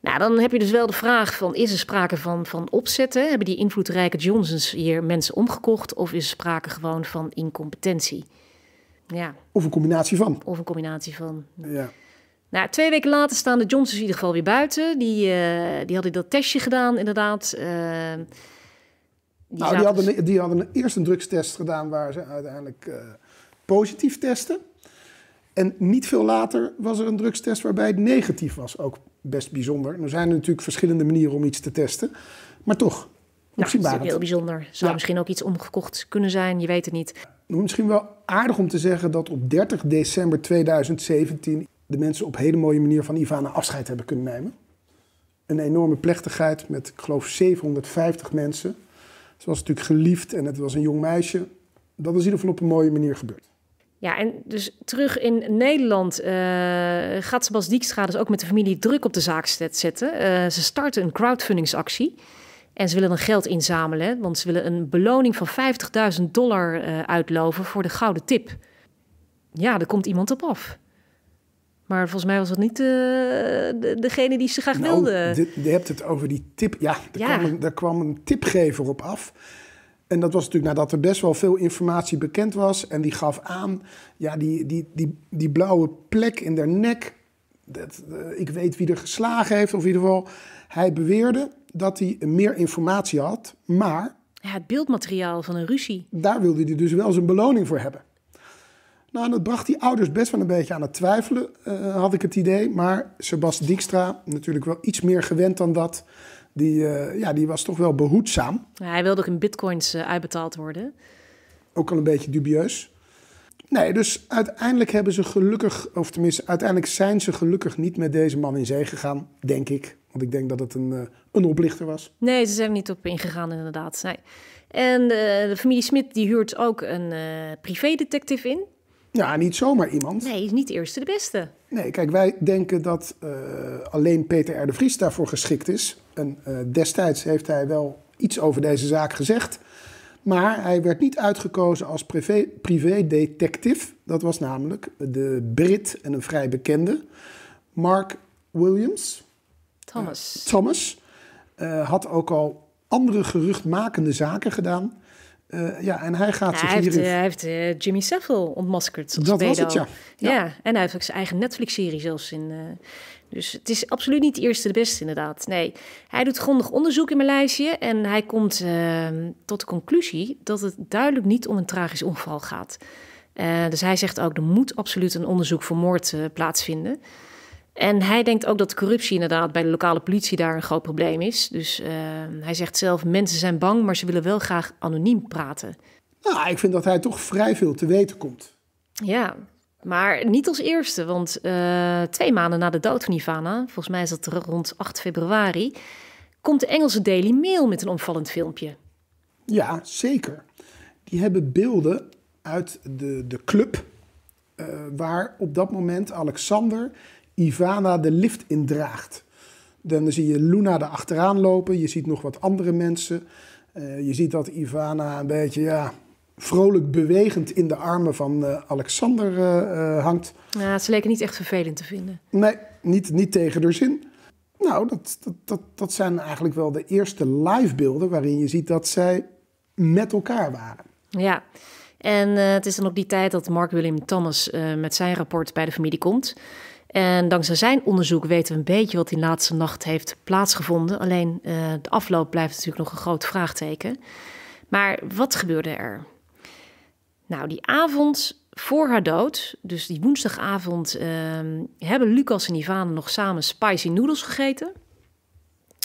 nou, dan heb je dus wel de vraag van, is er sprake van, van opzetten? Hebben die invloedrijke Johnsons hier mensen omgekocht? Of is er sprake gewoon van incompetentie? Ja. Of een combinatie van. Of een combinatie van. Ja. Nou, twee weken later staan de Johnsons in ieder geval weer buiten. Die, uh, die hadden dat testje gedaan, inderdaad. Uh, die, nou, die, hadden, die hadden eerst een drugstest gedaan waar ze uiteindelijk eh, positief testen. En niet veel later was er een drugstest waarbij het negatief was, ook best bijzonder. Er zijn natuurlijk verschillende manieren om iets te testen, maar toch. Ja, dat is heel bijzonder. Zou misschien ook iets omgekocht kunnen zijn, je weet het niet. Misschien wel aardig om te zeggen dat op 30 december 2017 de mensen op een hele mooie manier van Ivana afscheid hebben kunnen nemen. Een enorme plechtigheid met, ik geloof, 750 mensen. Ze was natuurlijk geliefd en het was een jong meisje. Dat is in ieder geval op een mooie manier gebeurd. Ja, en dus terug in Nederland eh, gaat Sebas Dijkstra dus ook met de familie druk op de zaak zetten. Eh, ze starten een crowdfundingsactie en ze willen dan geld inzamelen, want ze willen een beloning van 50.000 dollar eh, uitloven voor de gouden tip. Ja, er komt iemand op af. Maar volgens mij was dat niet de, degene die ze graag nou, wilde. Je hebt het over die tip. Ja, daar, Kwam, daar kwam een tipgever op af. En dat was natuurlijk nadat er best wel veel informatie bekend was. En die gaf aan, ja, die, die, die, die blauwe plek in haar nek. Dat, eh, ik weet wie er geslagen heeft, of in ieder geval. Hij beweerde dat hij meer informatie had, maar... Ja, het beeldmateriaal van een ruzie. Daar wilde hij dus wel zijn beloning voor hebben. Nou, dat bracht die ouders best wel een beetje aan het twijfelen, eh, had ik het idee. Maar Sebastiaan Dijkstra, natuurlijk wel iets meer gewend dan dat die, eh, ja, die was toch wel behoedzaam. Hij wilde ook in bitcoins eh, uitbetaald worden. Ook al een beetje dubieus. Nee, dus uiteindelijk hebben ze gelukkig, of tenminste, uiteindelijk zijn ze gelukkig niet met deze man in zee gegaan, denk ik. Want ik denk dat het een, eh, een oplichter was. Nee, ze zijn er niet op ingegaan, inderdaad. Nee. En de familie Smit die huurt ook een privédetectief in. Ja, niet zomaar iemand. Nee, is niet de eerste de beste. Nee, kijk, wij denken dat eh, alleen Peter R. de Vries daarvoor geschikt is. En eh, destijds heeft hij wel iets over deze zaak gezegd. Maar hij werd niet uitgekozen als privé-detective. dat was namelijk de Brit en een vrij bekende, Mark Williams. Eh, Thomas. Thomas. had ook al andere geruchtmakende zaken gedaan. Eh, ja, en hij gaat zich hij hierin... Heeft, eh, hij heeft eh, Jimmy Savile ontmaskerd. Dat was het, ja. ja. en hij heeft ook zijn eigen Netflix-serie zelfs in... dus het is absoluut niet de eerste de beste, inderdaad. Nee, hij doet grondig onderzoek in Maleisië... en hij komt ehm, tot de conclusie dat het duidelijk niet om een tragisch ongeval gaat. dus hij zegt ook, er moet absoluut een onderzoek voor moord plaatsvinden... En hij denkt ook dat corruptie inderdaad bij de lokale politie daar een groot probleem is. Dus eh, hij zegt zelf: mensen zijn bang, maar ze willen wel graag anoniem praten. Nou, ik vind dat hij toch vrij veel te weten komt. Ja, maar niet als eerste, want eh, twee maanden na de dood van Ivana, volgens mij is dat rond 8 februari, komt de Engelse Daily Mail met een omvallend filmpje. Ja, zeker. Die hebben beelden uit de, de club eh, waar op dat moment Alexander Ivana de lift indraagt. Dan zie je Luna erachteraan lopen. Je ziet nog wat andere mensen. Eh, je ziet dat Ivana een beetje ja, vrolijk bewegend in de armen van eh, Alexander eh, hangt. Ja, ze leken niet echt vervelend te vinden. Nee, niet, niet tegen haar zin. Nou, dat, dat, dat, dat zijn eigenlijk wel de eerste live beelden waarin je ziet dat zij met elkaar waren. Ja, en het is dan op die tijd dat Mark William Thomas met zijn rapport bij de familie komt. En dankzij zijn onderzoek weten we een beetje wat die laatste nacht heeft plaatsgevonden. Alleen eh, de afloop blijft natuurlijk nog een groot vraagteken. Maar wat gebeurde er? Nou, die avond voor haar dood, dus die woensdagavond, ehm, hebben Lucas en Ivana nog samen spicy noedels gegeten.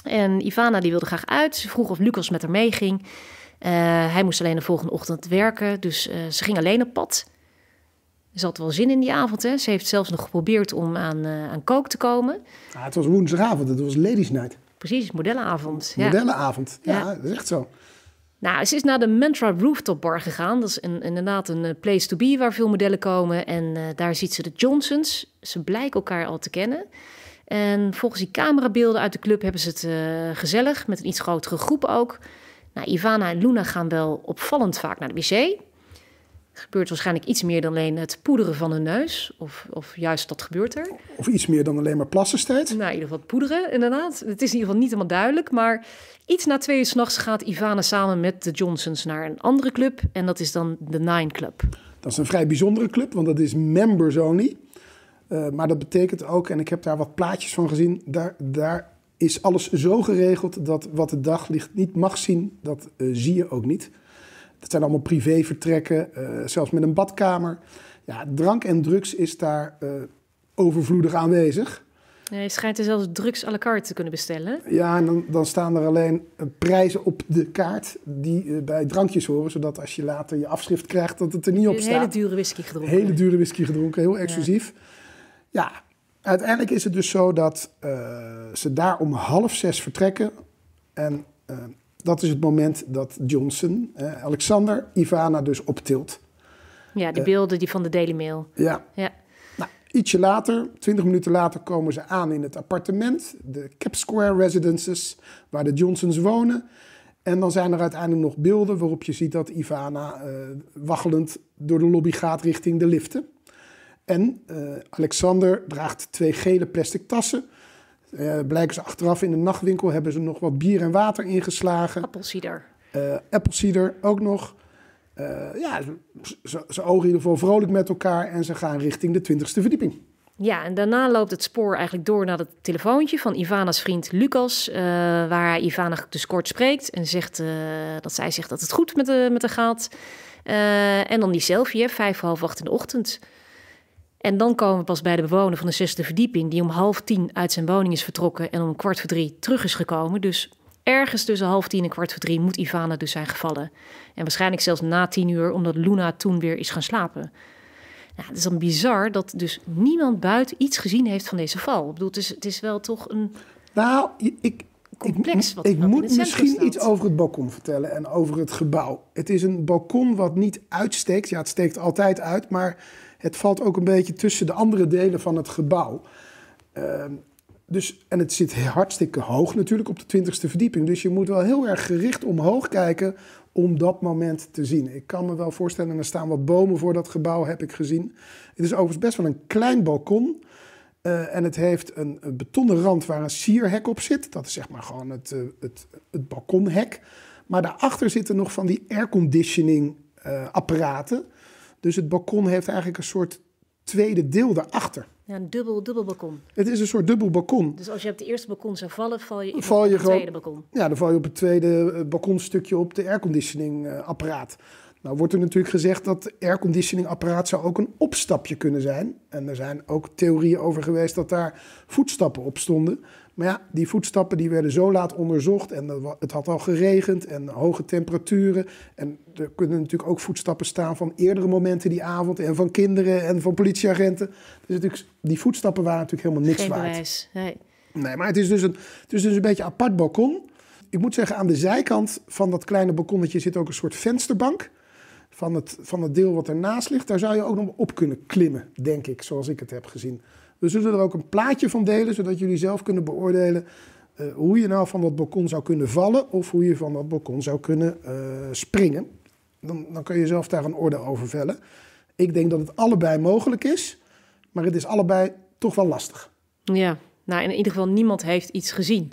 En Ivana die wilde graag uit. Ze vroeg of Lucas met haar meeging. Uh, hij moest alleen de volgende ochtend werken, dus eh, ze ging alleen op pad. Ze had wel zin in die avond. Hè? Ze heeft zelfs nog geprobeerd om aan, eh, aan kook te komen. Ah, het was woensdagavond, het was ladies night. Precies, modellenavond. Ja. Modellenavond, ja, ja, dat is zo. Nou, ze is naar de Mantra Rooftop Bar gegaan. Dat is een, inderdaad een eh, place to be waar veel modellen komen. En eh, daar ziet ze de Johnsons. Ze blijken elkaar al te kennen. En volgens die camerabeelden uit de club hebben ze het gezellig. Met een iets grotere groep ook. Nou, Ivana en Luna gaan wel opvallend vaak naar de wc gebeurt waarschijnlijk iets meer dan alleen het poederen van hun neus. Of, of juist dat gebeurt er. Of iets meer dan alleen maar plassen Nou, in ieder geval poederen, inderdaad. Het is in ieder geval niet helemaal duidelijk. Maar iets na twee uur s'nachts gaat Ivana samen met de Johnsons naar een andere club. En dat is dan de Nine Club. Dat is een vrij bijzondere club, want dat is members only. Eh, maar dat betekent ook, en ik heb daar wat plaatjes van gezien, daar, daar is alles zo geregeld dat wat het daglicht niet mag zien, dat eh, zie je ook niet. Het zijn allemaal privévertrekken, eh, zelfs met een badkamer. Ja, drank en drugs is daar eh, overvloedig aanwezig. Ja, je schijnt er zelfs drugs à la carte te kunnen bestellen. Ja, en dan, dan staan er alleen eh, prijzen op de kaart die bij drankjes horen. Zodat als je later je afschrift krijgt, dat het er niet op staat. Hele dure whisky gedronken. Hele dure whisky gedronken, heel exclusief. Ja, uiteindelijk is het dus zo dat ze daar om half zes vertrekken. En dat is het moment dat Johnson, Alexander, Ivana dus optilt. Ja, die eh, beelden die van de Daily Mail. Ja. ja. Nou, ietsje later, twintig minuten later, komen ze aan in het appartement, de Cap Square Residences, waar de Johnsons wonen. En dan zijn er uiteindelijk nog beelden waarop je ziet dat Ivana uh, waggelend door de lobby gaat richting de liften. En eh, Alexander draagt twee gele plastic tassen uh, blijken ze achteraf in de nachtwinkel hebben ze nog wat bier en water ingeslagen. Appelsieder. Uh, appelsieder ook nog. Eh, ja, ze, ze, ogen in ieder geval vrolijk met elkaar en ze gaan richting de 20e verdieping. Ja, en daarna loopt het spoor eigenlijk door naar het telefoontje van Ivana's vriend Lucas, uh, waar Ivana dus kort spreekt en zegt dat zij zegt dat het goed met, de, met haar gaat. Uh, en dan die selfie, hè, vijf half acht in de ochtend. En dan komen we pas bij de bewoner van de zesde verdieping, die om half tien uit zijn woning is vertrokken en om kwart voor drie terug is gekomen. Dus ergens tussen half tien en kwart voor drie moet Ivana dus zijn gevallen. En waarschijnlijk zelfs na tien uur, omdat Luna toen weer is gaan slapen. Nou, het is dan bizar dat dus niemand buiten iets gezien heeft van deze val. Ik bedoel, het is, het is wel toch een. Nou, ik, complex. ik moet misschien iets over het balkon vertellen en over het gebouw. Het is een balkon wat niet uitsteekt. Ja, het steekt altijd uit, maar het valt ook een beetje tussen de andere delen van het gebouw. Ehm, dus, en het zit hartstikke hoog natuurlijk op de 20ste verdieping. Dus je moet wel heel erg gericht omhoog kijken om dat moment te zien. Ik kan me wel voorstellen, er staan wat bomen voor dat gebouw, heb ik gezien. Het is overigens best wel een klein balkon. Eh, en het heeft een, betonnen rand waar een sierhek op zit. Dat is zeg maar gewoon het, eh, het, het balkonhek. Maar daarachter zitten nog van die airconditioning eh, apparaten. Dus het balkon heeft eigenlijk een soort tweede deel daarachter. Ja, een dubbel, dubbel balkon. Het is een soort dubbel balkon. Dus als je op het eerste balkon zou vallen, val je, val op het tweede balkon. Ja, dan val je op het tweede eh, balkonstukje op de airconditioningapparaat. Eh, nou wordt er natuurlijk gezegd dat airconditioningapparaat zou ook een opstapje kunnen zijn. En er zijn ook theorieën over geweest dat daar voetstappen op stonden. Maar ja, die voetstappen die werden zo laat onderzocht en het had al geregend en hoge temperaturen. En er kunnen natuurlijk ook voetstappen staan van eerdere momenten die avond en van kinderen en van politieagenten. Dus natuurlijk, die voetstappen waren natuurlijk helemaal niks Geen waard. Bewijs, nee. nee. maar het is, dus een, het is dus een beetje een apart balkon. Ik moet zeggen, aan de zijkant van dat kleine balkonnetje zit ook een soort vensterbank van het, van het deel wat ernaast ligt, daar zou je ook nog op kunnen klimmen, denk ik, zoals ik het heb gezien. We zullen er ook een plaatje van delen, zodat jullie zelf kunnen beoordelen eh, hoe je nou van dat balkon zou kunnen vallen of hoe je van dat balkon zou kunnen eh, springen. Dan, dan kun je zelf daar een orde over vellen. Ik denk dat het allebei mogelijk is, maar het is allebei toch wel lastig. Ja, nou in ieder geval niemand heeft iets gezien.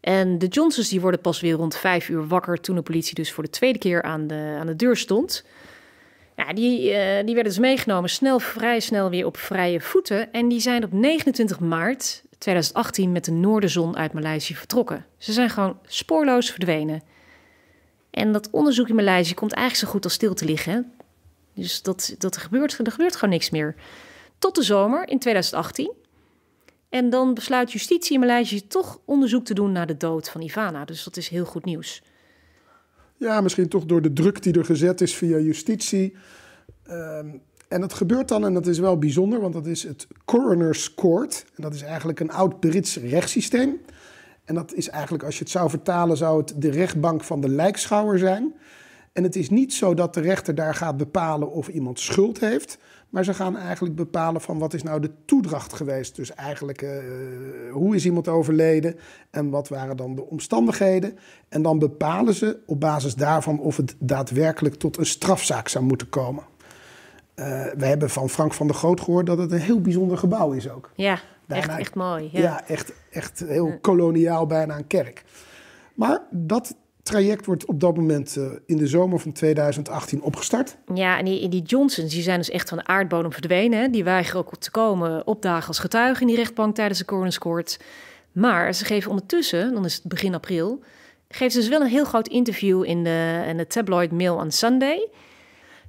En de Johnsons die worden pas weer rond vijf uur wakker toen de politie dus voor de tweede keer aan de, aan de deur stond. Nou, die, eh, die werden dus meegenomen snel, vrij snel weer op vrije voeten. En die zijn op 29 maart 2018 met de noorderzon uit Maleisië vertrokken. Ze zijn gewoon spoorloos verdwenen. En dat onderzoek in Maleisië komt eigenlijk zo goed als stil te liggen. Dus dat, dat er, gebeurt, er gebeurt gewoon niks meer. Tot de zomer in 2018. En dan besluit justitie in Maleisië toch onderzoek te doen naar de dood van Ivana. Dus dat is heel goed nieuws. Ja, misschien toch door de druk die er gezet is via justitie. Ehm, en dat gebeurt dan, en dat is wel bijzonder, want dat is het Coroner's Court. En dat is eigenlijk een oud Brits rechtssysteem. En dat is eigenlijk, als je het zou vertalen, zou het de rechtbank van de lijkschouwer zijn. En het is niet zo dat de rechter daar gaat bepalen of iemand schuld heeft, maar ze gaan eigenlijk bepalen van wat is nou de toedracht geweest. Dus eigenlijk eh, hoe is iemand overleden en wat waren dan de omstandigheden. En dan bepalen ze op basis daarvan of het daadwerkelijk tot een strafzaak zou moeten komen. Eh, we hebben van Frank van der Groot gehoord dat het een heel bijzonder gebouw is ook. Ja, echt, echt mooi. Ja, ja echt, echt heel koloniaal, bijna een kerk. Maar dat traject wordt op dat moment eh, in de zomer van 2018 opgestart. Ja, en die, die Johnsons die zijn dus echt van de aardbodem verdwenen. Hè? Die weigeren ook te komen opdagen als getuige in die rechtbank tijdens de coroner's court. Maar ze geven ondertussen, dan is het begin april, geven ze dus wel een heel groot interview in de, de tabloid Mail on Sunday.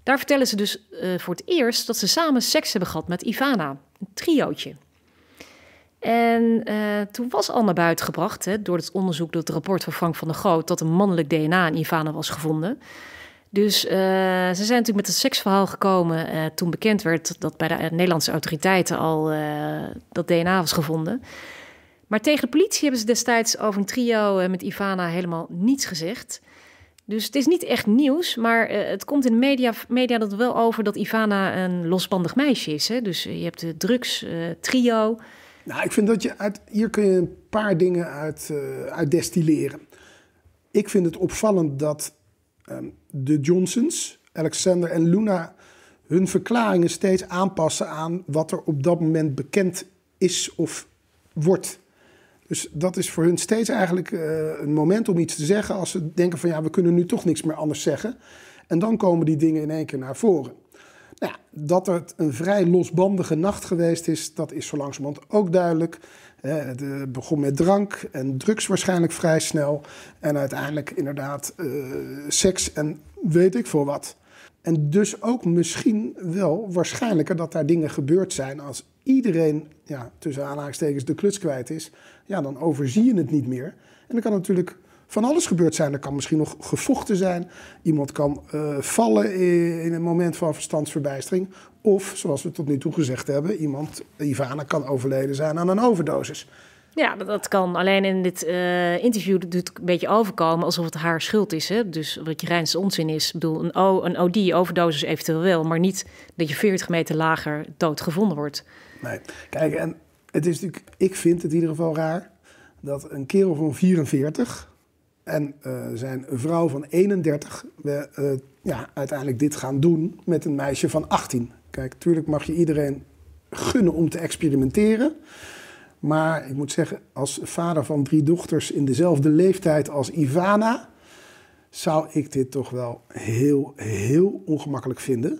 Daar vertellen ze dus eh, voor het eerst dat ze samen seks hebben gehad met Ivana, een triootje. En eh, toen was al naar buiten gebracht, hè, door het onderzoek, door het rapport van Frank van der Groot, dat een mannelijk DNA in Ivana was gevonden. Dus eh, ze zijn natuurlijk met het seksverhaal gekomen eh, toen bekend werd dat bij de Nederlandse autoriteiten al dat DNA was gevonden. Maar tegen de politie hebben ze destijds over een trio met Ivana helemaal niets gezegd. Dus het is niet echt nieuws, maar het komt in de media, media dat wel over dat Ivana een losbandig meisje is. Hè? Dus je hebt de drugs, trio, nou, ik vind dat je uit, hier kun je een paar dingen uit, eh, uit destilleren. Ik vind het opvallend dat ehm, de Johnsons, Alexander en Luna, hun verklaringen steeds aanpassen aan wat er op dat moment bekend is of wordt. Dus dat is voor hun steeds eigenlijk eh, een moment om iets te zeggen als ze denken van ja, we kunnen nu toch niks meer anders zeggen. En dan komen die dingen in één keer naar voren dat het een vrij losbandige nacht geweest is, dat is zo langzamerhand ook duidelijk. Het eh, begon met drank en drugs waarschijnlijk vrij snel. En uiteindelijk inderdaad eh, seks en weet ik voor wat. En dus ook misschien wel waarschijnlijker dat daar dingen gebeurd zijn. Als iedereen, ja, tussen aanhalingstekens, de kluts kwijt is, ja, dan overzie je het niet meer. En dan kan natuurlijk van alles gebeurd zijn. Er kan misschien nog gevochten zijn. Iemand kan eh, vallen in, een moment van verstandsverbijstering. Of, zoals we tot nu toe gezegd hebben, iemand, Ivana, kan overleden zijn aan een overdosis. Ja, dat kan. Alleen in dit eh, interview doet het een beetje overkomen alsof het haar schuld is. Hè? Dus wat je reinste onzin is. Ik bedoel, een, o, een OD, overdosis eventueel wel, maar niet dat je 40 meter lager dood gevonden wordt. Nee, kijk, en het is natuurlijk, ik vind het in ieder geval raar dat een kerel van 44 en eh, zijn vrouw van 31 we, eh, ja, uiteindelijk dit gaan doen met een meisje van 18. Kijk, tuurlijk mag je iedereen gunnen om te experimenteren. Maar ik moet zeggen, als vader van drie dochters in dezelfde leeftijd als Ivana, zou ik dit toch wel heel, heel ongemakkelijk vinden.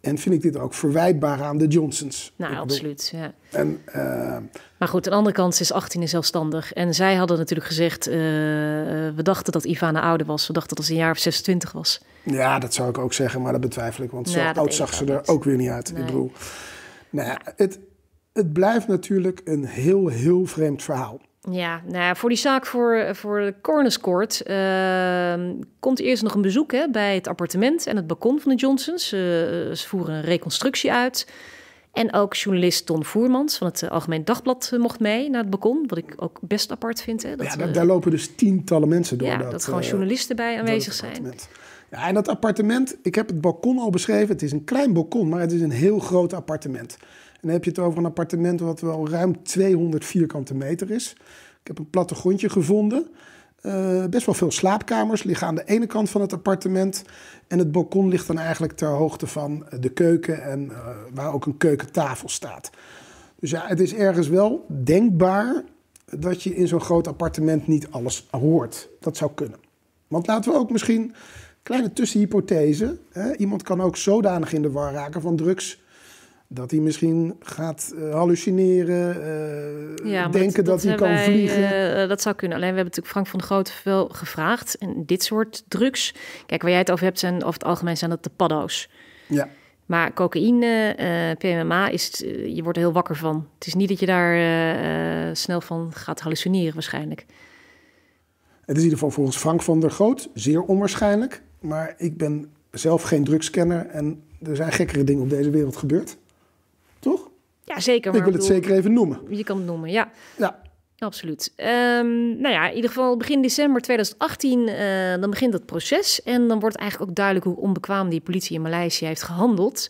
En vind ik dit ook verwijtbaar aan de Johnsons. Nou, absoluut. Ja. En, eh, maar goed, aan de andere kant is 18 is zelfstandig. En zij hadden natuurlijk gezegd: eh, we dachten dat Ivana ouder was. We dachten dat ze een jaar of 26 was. Ja, dat zou ik ook zeggen, maar dat betwijfel ik. Want zo oud zag ze er ook weer niet uit. Ik bedoel, nou ja, het, het blijft natuurlijk een heel, heel vreemd verhaal. Ja, nou voor die zaak voor, voor de Corners Court ehm, komt eerst nog een bezoek hè, bij het appartement en het balkon van de Johnsons. ze eh, voeren een reconstructie uit. En ook journalist Ton Voermans van het eh, Algemeen Dagblad eh, mocht mee naar het balkon. Wat ik ook best apart vind. Hè, dat, ja, daar, lopen dus tientallen mensen door. Ja, dat, dat gewoon journalisten bij aanwezig zijn. Ja, en dat appartement, ik heb het balkon al beschreven. Het is een klein balkon, maar het is een heel groot appartement. En dan heb je het over een appartement wat wel ruim 200 vierkante meter is. Ik heb een plattegrondje gevonden. Eh, best wel veel slaapkamers liggen aan de ene kant van het appartement. En het balkon ligt dan eigenlijk ter hoogte van eh, de keuken en eh, waar ook een keukentafel staat. Dus ja, het is ergens wel denkbaar dat je in zo'n groot appartement niet alles hoort. Dat zou kunnen. Want laten we ook misschien, kleine tussenhypothese, hè, iemand kan ook zodanig in de war raken van drugs dat hij misschien gaat eh, hallucineren, eh, ja, denken dat, hij kan vliegen. Eh, dat zou kunnen. Alleen we hebben natuurlijk Frank van der Groot wel gevraagd. En dit soort drugs, kijk waar jij het over hebt, zijn over het algemeen zijn dat de paddo's. Ja. Maar cocaïne, PMMA, is, je wordt er heel wakker van. Het is niet dat je daar snel van gaat hallucineren waarschijnlijk. Het is in ieder geval volgens Frank van der Groot zeer onwaarschijnlijk. Maar ik ben zelf geen drugskenner en er zijn gekkere dingen op deze wereld gebeurd. Toch? Ja, zeker. ik wil het zeker even noemen. Je kan het noemen, ja. Ja. Absoluut. Ehm, nou ja, in ieder geval begin december 2018, eh, dan begint dat proces. En dan wordt eigenlijk ook duidelijk hoe onbekwaam die politie in Maleisië heeft gehandeld.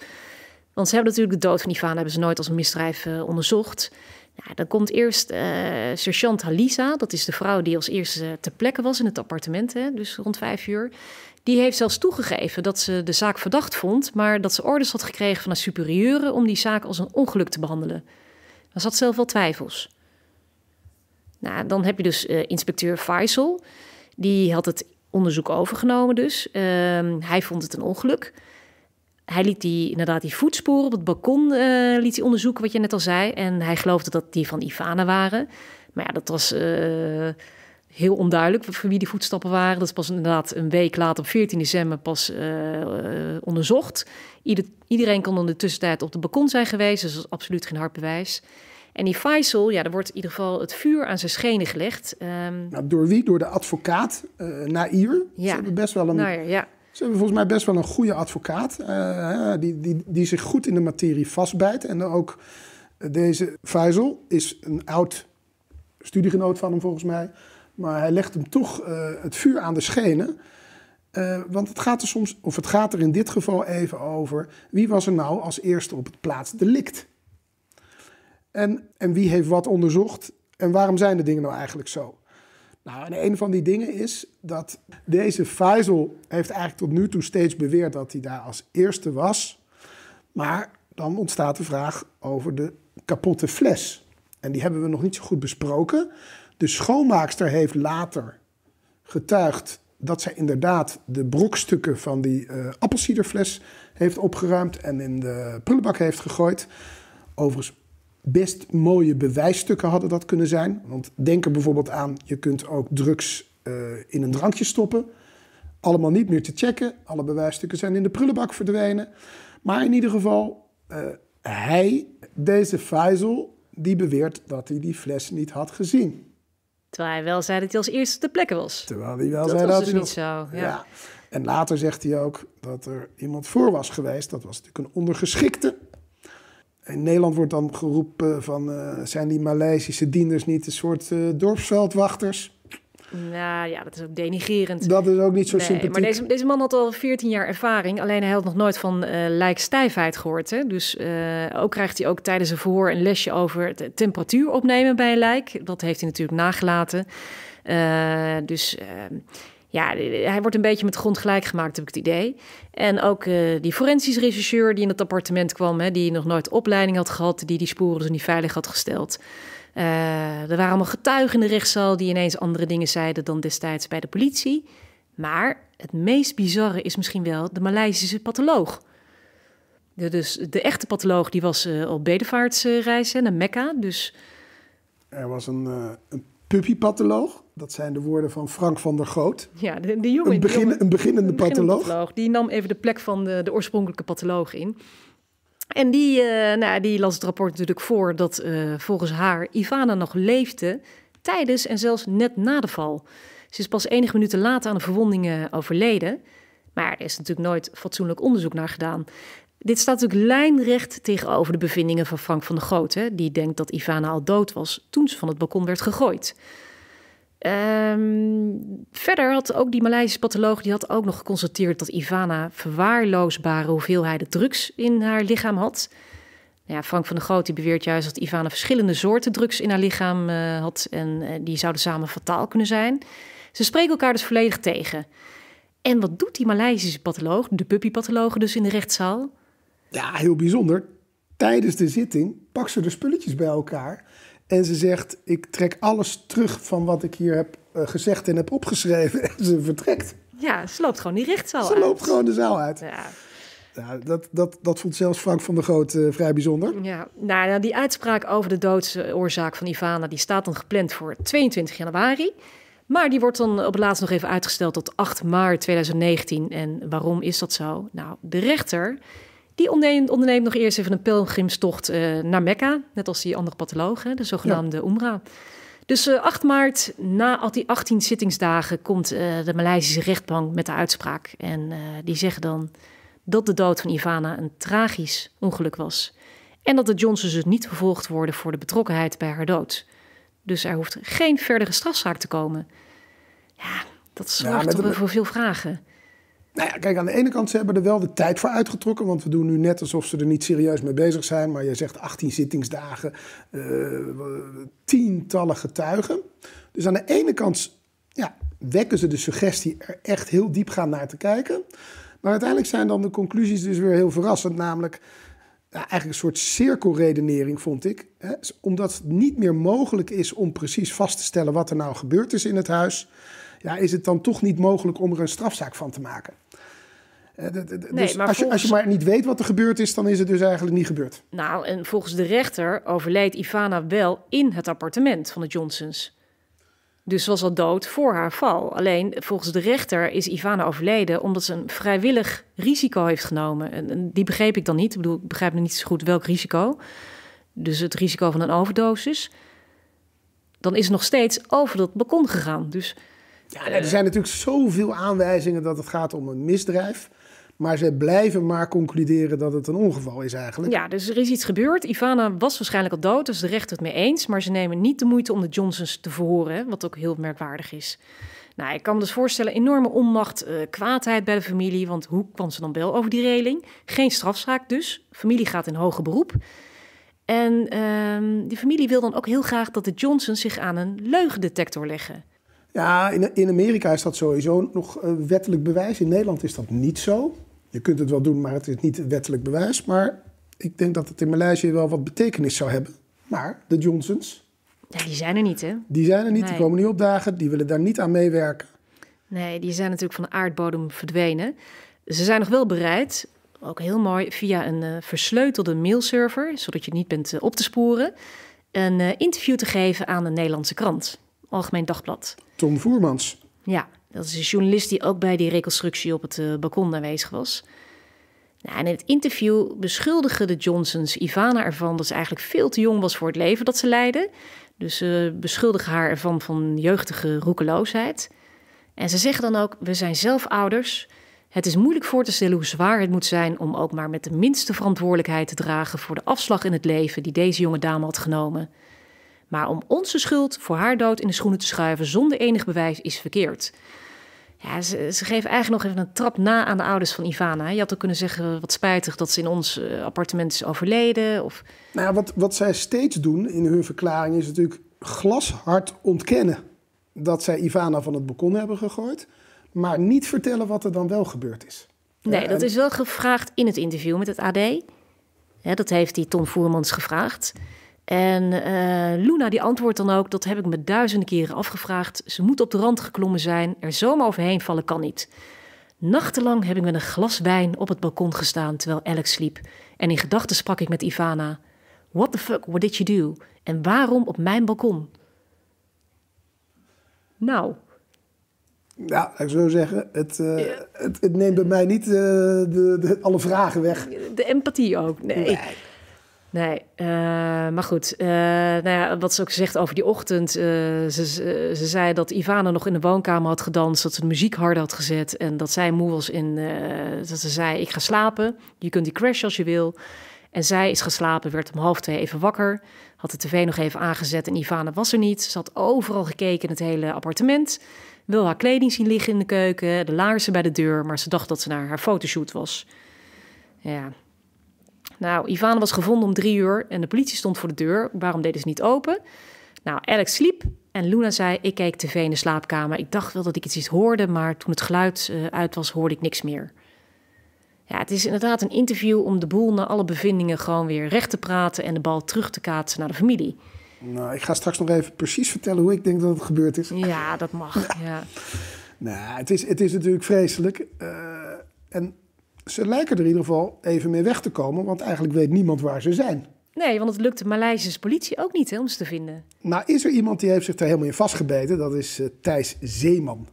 Want ze hebben natuurlijk de dood van die hebben ze nooit als een misdrijf eh, onderzocht. Nou, dan komt eerst uh, sergeant Halisa, dat is de vrouw die als eerste ter plekke was in het appartement, hè, dus rond vijf uur. Die heeft zelfs toegegeven dat ze de zaak verdacht vond, maar dat ze orders had gekregen van haar superieuren om die zaak als een ongeluk te behandelen. Ze had zelf wel twijfels. Nou, dan heb je dus eh, inspecteur Faisal. Die had het onderzoek overgenomen dus. Ehm, hij vond het een ongeluk. Hij liet die, inderdaad die voetsporen op het balkon eh, liet hij onderzoeken, wat je net al zei. En hij geloofde dat die van Ivana waren. Maar ja, dat was eh, heel onduidelijk voor wie die voetstappen waren. Dat is pas inderdaad een week later, op 14 december, pas eh, eh, onderzocht. iedereen kon in de tussentijd op de balkon zijn geweest, dus dat is absoluut geen hard bewijs. En die Faisal, ja, daar wordt in ieder geval het vuur aan zijn schenen gelegd. Ehm, nou, door wie? Door de advocaat uh, eh, Nair. Ja. Ze hebben best wel een... Nair, ja. Ze hebben volgens mij best wel een goede advocaat, die, die, die zich goed in de materie vastbijt. En ook deze Faisal is een oud studiegenoot van hem volgens mij. Maar hij legt hem toch eh, het vuur aan de schenen. Eh, want het gaat, er soms, of het gaat er in dit geval even over wie was er nou als eerste op het plaatsdelict? En, en wie heeft wat onderzocht en waarom zijn de dingen nou eigenlijk zo? Nou, en een van die dingen is dat deze Faisal heeft eigenlijk tot nu toe steeds beweerd dat hij daar als eerste was. Maar dan ontstaat de vraag over de kapotte fles. En die hebben we nog niet zo goed besproken. De schoonmaakster heeft later getuigd dat zij inderdaad de brokstukken van die uh, appelsiederfles heeft opgeruimd en in de prullenbak heeft gegooid. Overigens, best mooie bewijsstukken hadden dat kunnen zijn. Want denk er bijvoorbeeld aan, je kunt ook drugs eh, in een drankje stoppen. Allemaal niet meer te checken. Alle bewijsstukken zijn in de prullenbak verdwenen. Maar in ieder geval, eh, hij, deze Faisal, die beweert dat hij die fles niet had gezien. Terwijl hij wel zei dat hij als eerste de plekken was. Terwijl hij wel dat zei dat dus hij niet zo. Ja. En later zegt hij ook dat er iemand voor was geweest. Dat was natuurlijk een ondergeschikte. In Nederland wordt dan geroepen van eh, zijn die Maleisische dienders niet een soort eh, dorpsveldwachters? Nou ja, dat is ook denigerend. Dat is ook niet zo nee, sympathiek. Maar deze, deze man had al 14 jaar ervaring. Alleen hij had nog nooit van uh, lijkstijfheid gehoord. Hè? Dus eh, ook krijgt hij ook tijdens een verhoor een lesje over temperatuur opnemen bij een lijk. Dat heeft hij natuurlijk nagelaten. Eh, dus ehm, hij wordt een beetje met de grond gelijk gemaakt, heb ik het idee. En ook eh, die forensisch regisseur die in het appartement kwam, hè, die nog nooit opleiding had gehad, die die sporen dus niet veilig had gesteld. Eh, er waren allemaal getuigen in de rechtszaal die ineens andere dingen zeiden dan destijds bij de politie. Maar het meest bizarre is misschien wel de Maleisische patholoog. dus de echte patholoog die was uh, op bedevaartsreis naar Mekka. Dus... Er was een, een puppypatholoog. Dat zijn de woorden van Frank van der Goot. Ja, de, jongen, een, een, beginnende, een patholoog. Die nam even de plek van de, de oorspronkelijke patholoog in. En die, eh, nou, die las het rapport natuurlijk voor dat eh, volgens haar Ivana nog leefde tijdens en zelfs net na de val. Ze is pas enige minuten later aan de verwondingen overleden. Maar er is natuurlijk nooit fatsoenlijk onderzoek naar gedaan. Dit staat natuurlijk lijnrecht tegenover de bevindingen van Frank van de Grote, die denkt dat Ivana al dood was toen ze van het balkon werd gegooid. Um, verder had ook die Maleisische patholoog die had ook nog geconstateerd dat Ivana verwaarloosbare hoeveelheden drugs in haar lichaam had. Nou ja, Frank van de Groot die beweert juist dat Ivana verschillende soorten drugs in haar lichaam eh, had en eh, die zouden samen fataal kunnen zijn. Ze spreken elkaar dus volledig tegen. En wat doet die Maleisische patholoog, de puppypatholoog dus in de rechtszaal? ja, heel bijzonder. Tijdens de zitting pakt ze de spulletjes bij elkaar. En ze zegt: Ik trek alles terug van wat ik hier heb eh, gezegd en heb opgeschreven. En ze vertrekt. Ja, ze loopt gewoon die rechtszaal uit. Ze loopt gewoon de zaal uit. Ja. dat, dat, dat vond zelfs Frank van der Groot eh, vrij bijzonder. Ja, nou, nou, die uitspraak over de doodsoorzaak van Ivana... die staat dan gepland voor 22 januari. Maar die wordt dan op het laatst nog even uitgesteld tot 8 maart 2019. En waarom is dat zo? Nou, de rechter die onderneemt, onderneemt nog eerst even een pelgrimstocht eh, naar Mekka, net als die andere patologen, de zogenaamde ja. Umra. Dus 8 eh, maart, na al die 18 zittingsdagen, komt eh, de Maleisische rechtbank met de uitspraak. En die zeggen dan dat de dood van Ivana een tragisch ongeluk was. En dat de Johnsons dus niet vervolgd worden voor de betrokkenheid bij haar dood. Dus er hoeft geen verdere strafzaak te komen. Ja, dat zorgt ja, toch voor veel vragen. Nou ja, kijk, aan de ene kant, ze hebben er wel de tijd voor uitgetrokken. Want we doen nu net alsof ze er niet serieus mee bezig zijn. Maar jij zegt 18 zittingsdagen, eh, tientallen getuigen. Dus aan de ene kant ja, wekken ze de suggestie er echt heel diep gaan naar te kijken. Maar uiteindelijk zijn dan de conclusies dus weer heel verrassend. Namelijk, nou, eigenlijk een soort cirkelredenering, vond ik. Hè? Omdat het niet meer mogelijk is om precies vast te stellen wat er nou gebeurd is in het huis ja, is het dan toch niet mogelijk om er een strafzaak van te maken. Eh, dus als, je, als je maar niet weet wat er gebeurd is, dan is het dus eigenlijk niet gebeurd. Nou, en volgens de rechter overleed Ivana wel in het appartement van de Johnsons. Dus was al dood voor haar val. Alleen volgens de rechter is Ivana overleden omdat ze een vrijwillig risico heeft genomen. En, die begreep ik dan niet. Ik bedoel, ik begrijp nog niet zo goed welk risico. Dus het risico van een overdosis. Dan is ze nog steeds over dat balkon gegaan. Dus ja, eh, er zijn natuurlijk zoveel aanwijzingen dat het gaat om een misdrijf. Maar ze blijven maar concluderen dat het een ongeval is eigenlijk. Ja, dus er is iets gebeurd. Ivana was waarschijnlijk al dood, dus de rechter het mee eens. Maar ze nemen niet de moeite om de Johnsons te verhoren, wat ook heel merkwaardig is. Nou, ik kan me dus voorstellen, enorme onmacht, eh, kwaadheid bij de familie. Want hoe kwam ze dan wel over die reling? Geen strafzaak dus. Familie gaat in hoger beroep. En uh, die familie wil dan ook heel graag dat de Johnsons zich aan een leugendetector leggen. Ja, in, Amerika is dat sowieso nog eh, wettelijk bewijs. In Nederland is dat niet zo. Je kunt het wel doen, maar het is niet wettelijk bewijs. Maar ik denk dat het in Maleisië wel wat betekenis zou hebben. Maar de Johnsons. Ja, die zijn er niet, hè? Die zijn er niet, die komen niet opdagen, die willen daar niet aan meewerken. Nee, die zijn natuurlijk van de aardbodem verdwenen. Ze zijn nog wel bereid, ook heel mooi, via een eh, versleutelde mailserver, zodat je niet bent eh, op te sporen, een interview te geven aan een Nederlandse krant. Algemeen Dagblad. Tom Voermans. Ja, dat is een journalist die ook bij die reconstructie op het uh, balkon aanwezig was. Nou, in het interview beschuldigen de Johnsons Ivana ervan dat ze eigenlijk veel te jong was voor het leven dat ze leidde. Dus ze beschuldigen haar ervan van jeugdige roekeloosheid. En ze zeggen dan ook: We zijn zelf ouders. Het is moeilijk voor te stellen hoe zwaar het moet zijn om ook maar met de minste verantwoordelijkheid te dragen voor de afslag in het leven die deze jonge dame had genomen. Maar om onze schuld voor haar dood in de schoenen te schuiven zonder enig bewijs is verkeerd. Ja, ze, geven eigenlijk nog even een trap na aan de ouders van Ivana. Je had ook kunnen zeggen, wat spijtig dat ze in ons eh, appartement is overleden. Of... Nou wat, wat zij steeds doen in hun verklaring is natuurlijk glashard ontkennen dat zij Ivana van het balkon hebben gegooid, maar niet vertellen wat er dan wel gebeurd is. Nee, dat is wel gevraagd in het interview met het AD. dat heeft die Tom Voermans gevraagd. En eh, Luna die antwoordt dan ook, dat heb ik me duizenden keren afgevraagd. Ze moet op de rand geklommen zijn, er zomaar overheen vallen kan niet. Nachtenlang heb ik met een glas wijn op het balkon gestaan terwijl Alex sliep. En in gedachten sprak ik met Ivana. What the fuck, what did you do? En waarom op mijn balkon? Nou, ja, ik zou zeggen, het, eh, het, het, neemt bij mij niet eh, de, de, alle vragen weg. De empathie ook, nee. Nee, eh, maar goed. Eh, nou ja, wat ze ook zegt over die ochtend. Eh, ze, ze, zei dat Ivana nog in de woonkamer had gedanst. Dat ze de muziek harder had gezet. En dat zij moe was in. dat ze zei: Ik ga slapen. Je kunt die crash als je wil. En zij is geslapen, werd om half twee even wakker. Had de tv nog even aangezet en Ivana was er niet. Ze had overal gekeken in het hele appartement. Wil haar kleding zien liggen in de keuken, de laarzen bij de deur. Maar ze dacht dat ze naar haar fotoshoot was. Ja, nou, Ivana was gevonden om drie uur en de politie stond voor de deur. Waarom deden ze niet open? Nou, Alex sliep en Luna zei: Ik keek tv in de slaapkamer. Ik dacht wel dat ik iets hoorde, maar toen het geluid eh, uit was, hoorde ik niks meer. Ja, het is inderdaad een interview om de boel na alle bevindingen gewoon weer recht te praten en de bal terug te kaatsen naar de familie. Nou, ik ga straks nog even precies vertellen hoe ik denk dat het gebeurd is. Ja, dat mag. Ja. Nou, het is, het is natuurlijk vreselijk. Eh, en ze lijken er in ieder geval even mee weg te komen, want eigenlijk weet niemand waar ze zijn. Nee, want het lukt de Maleisische politie ook niet om ze te vinden. Nou, is er iemand die heeft zich daar helemaal in vastgebeten? Dat is eh, Thijs Zeeman.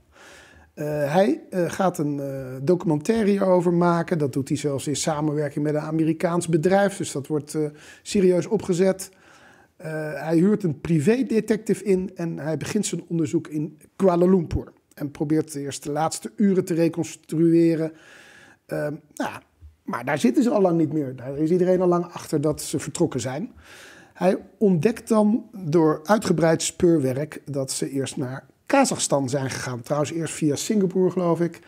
Eh, hij eh, gaat een documentaire hierover maken. Dat doet hij zelfs in samenwerking met een Amerikaans bedrijf. Dus dat wordt serieus opgezet. hij huurt een privédetective in en hij begint zijn onderzoek in Kuala Lumpur. En probeert eerst de laatste uren te reconstrueren Ehm, nou, maar daar zitten ze al lang niet meer. Daar is iedereen al lang achter dat ze vertrokken zijn. Hij ontdekt dan door uitgebreid speurwerk dat ze eerst naar Kazachstan zijn gegaan. Trouwens, eerst via Singapore, geloof ik.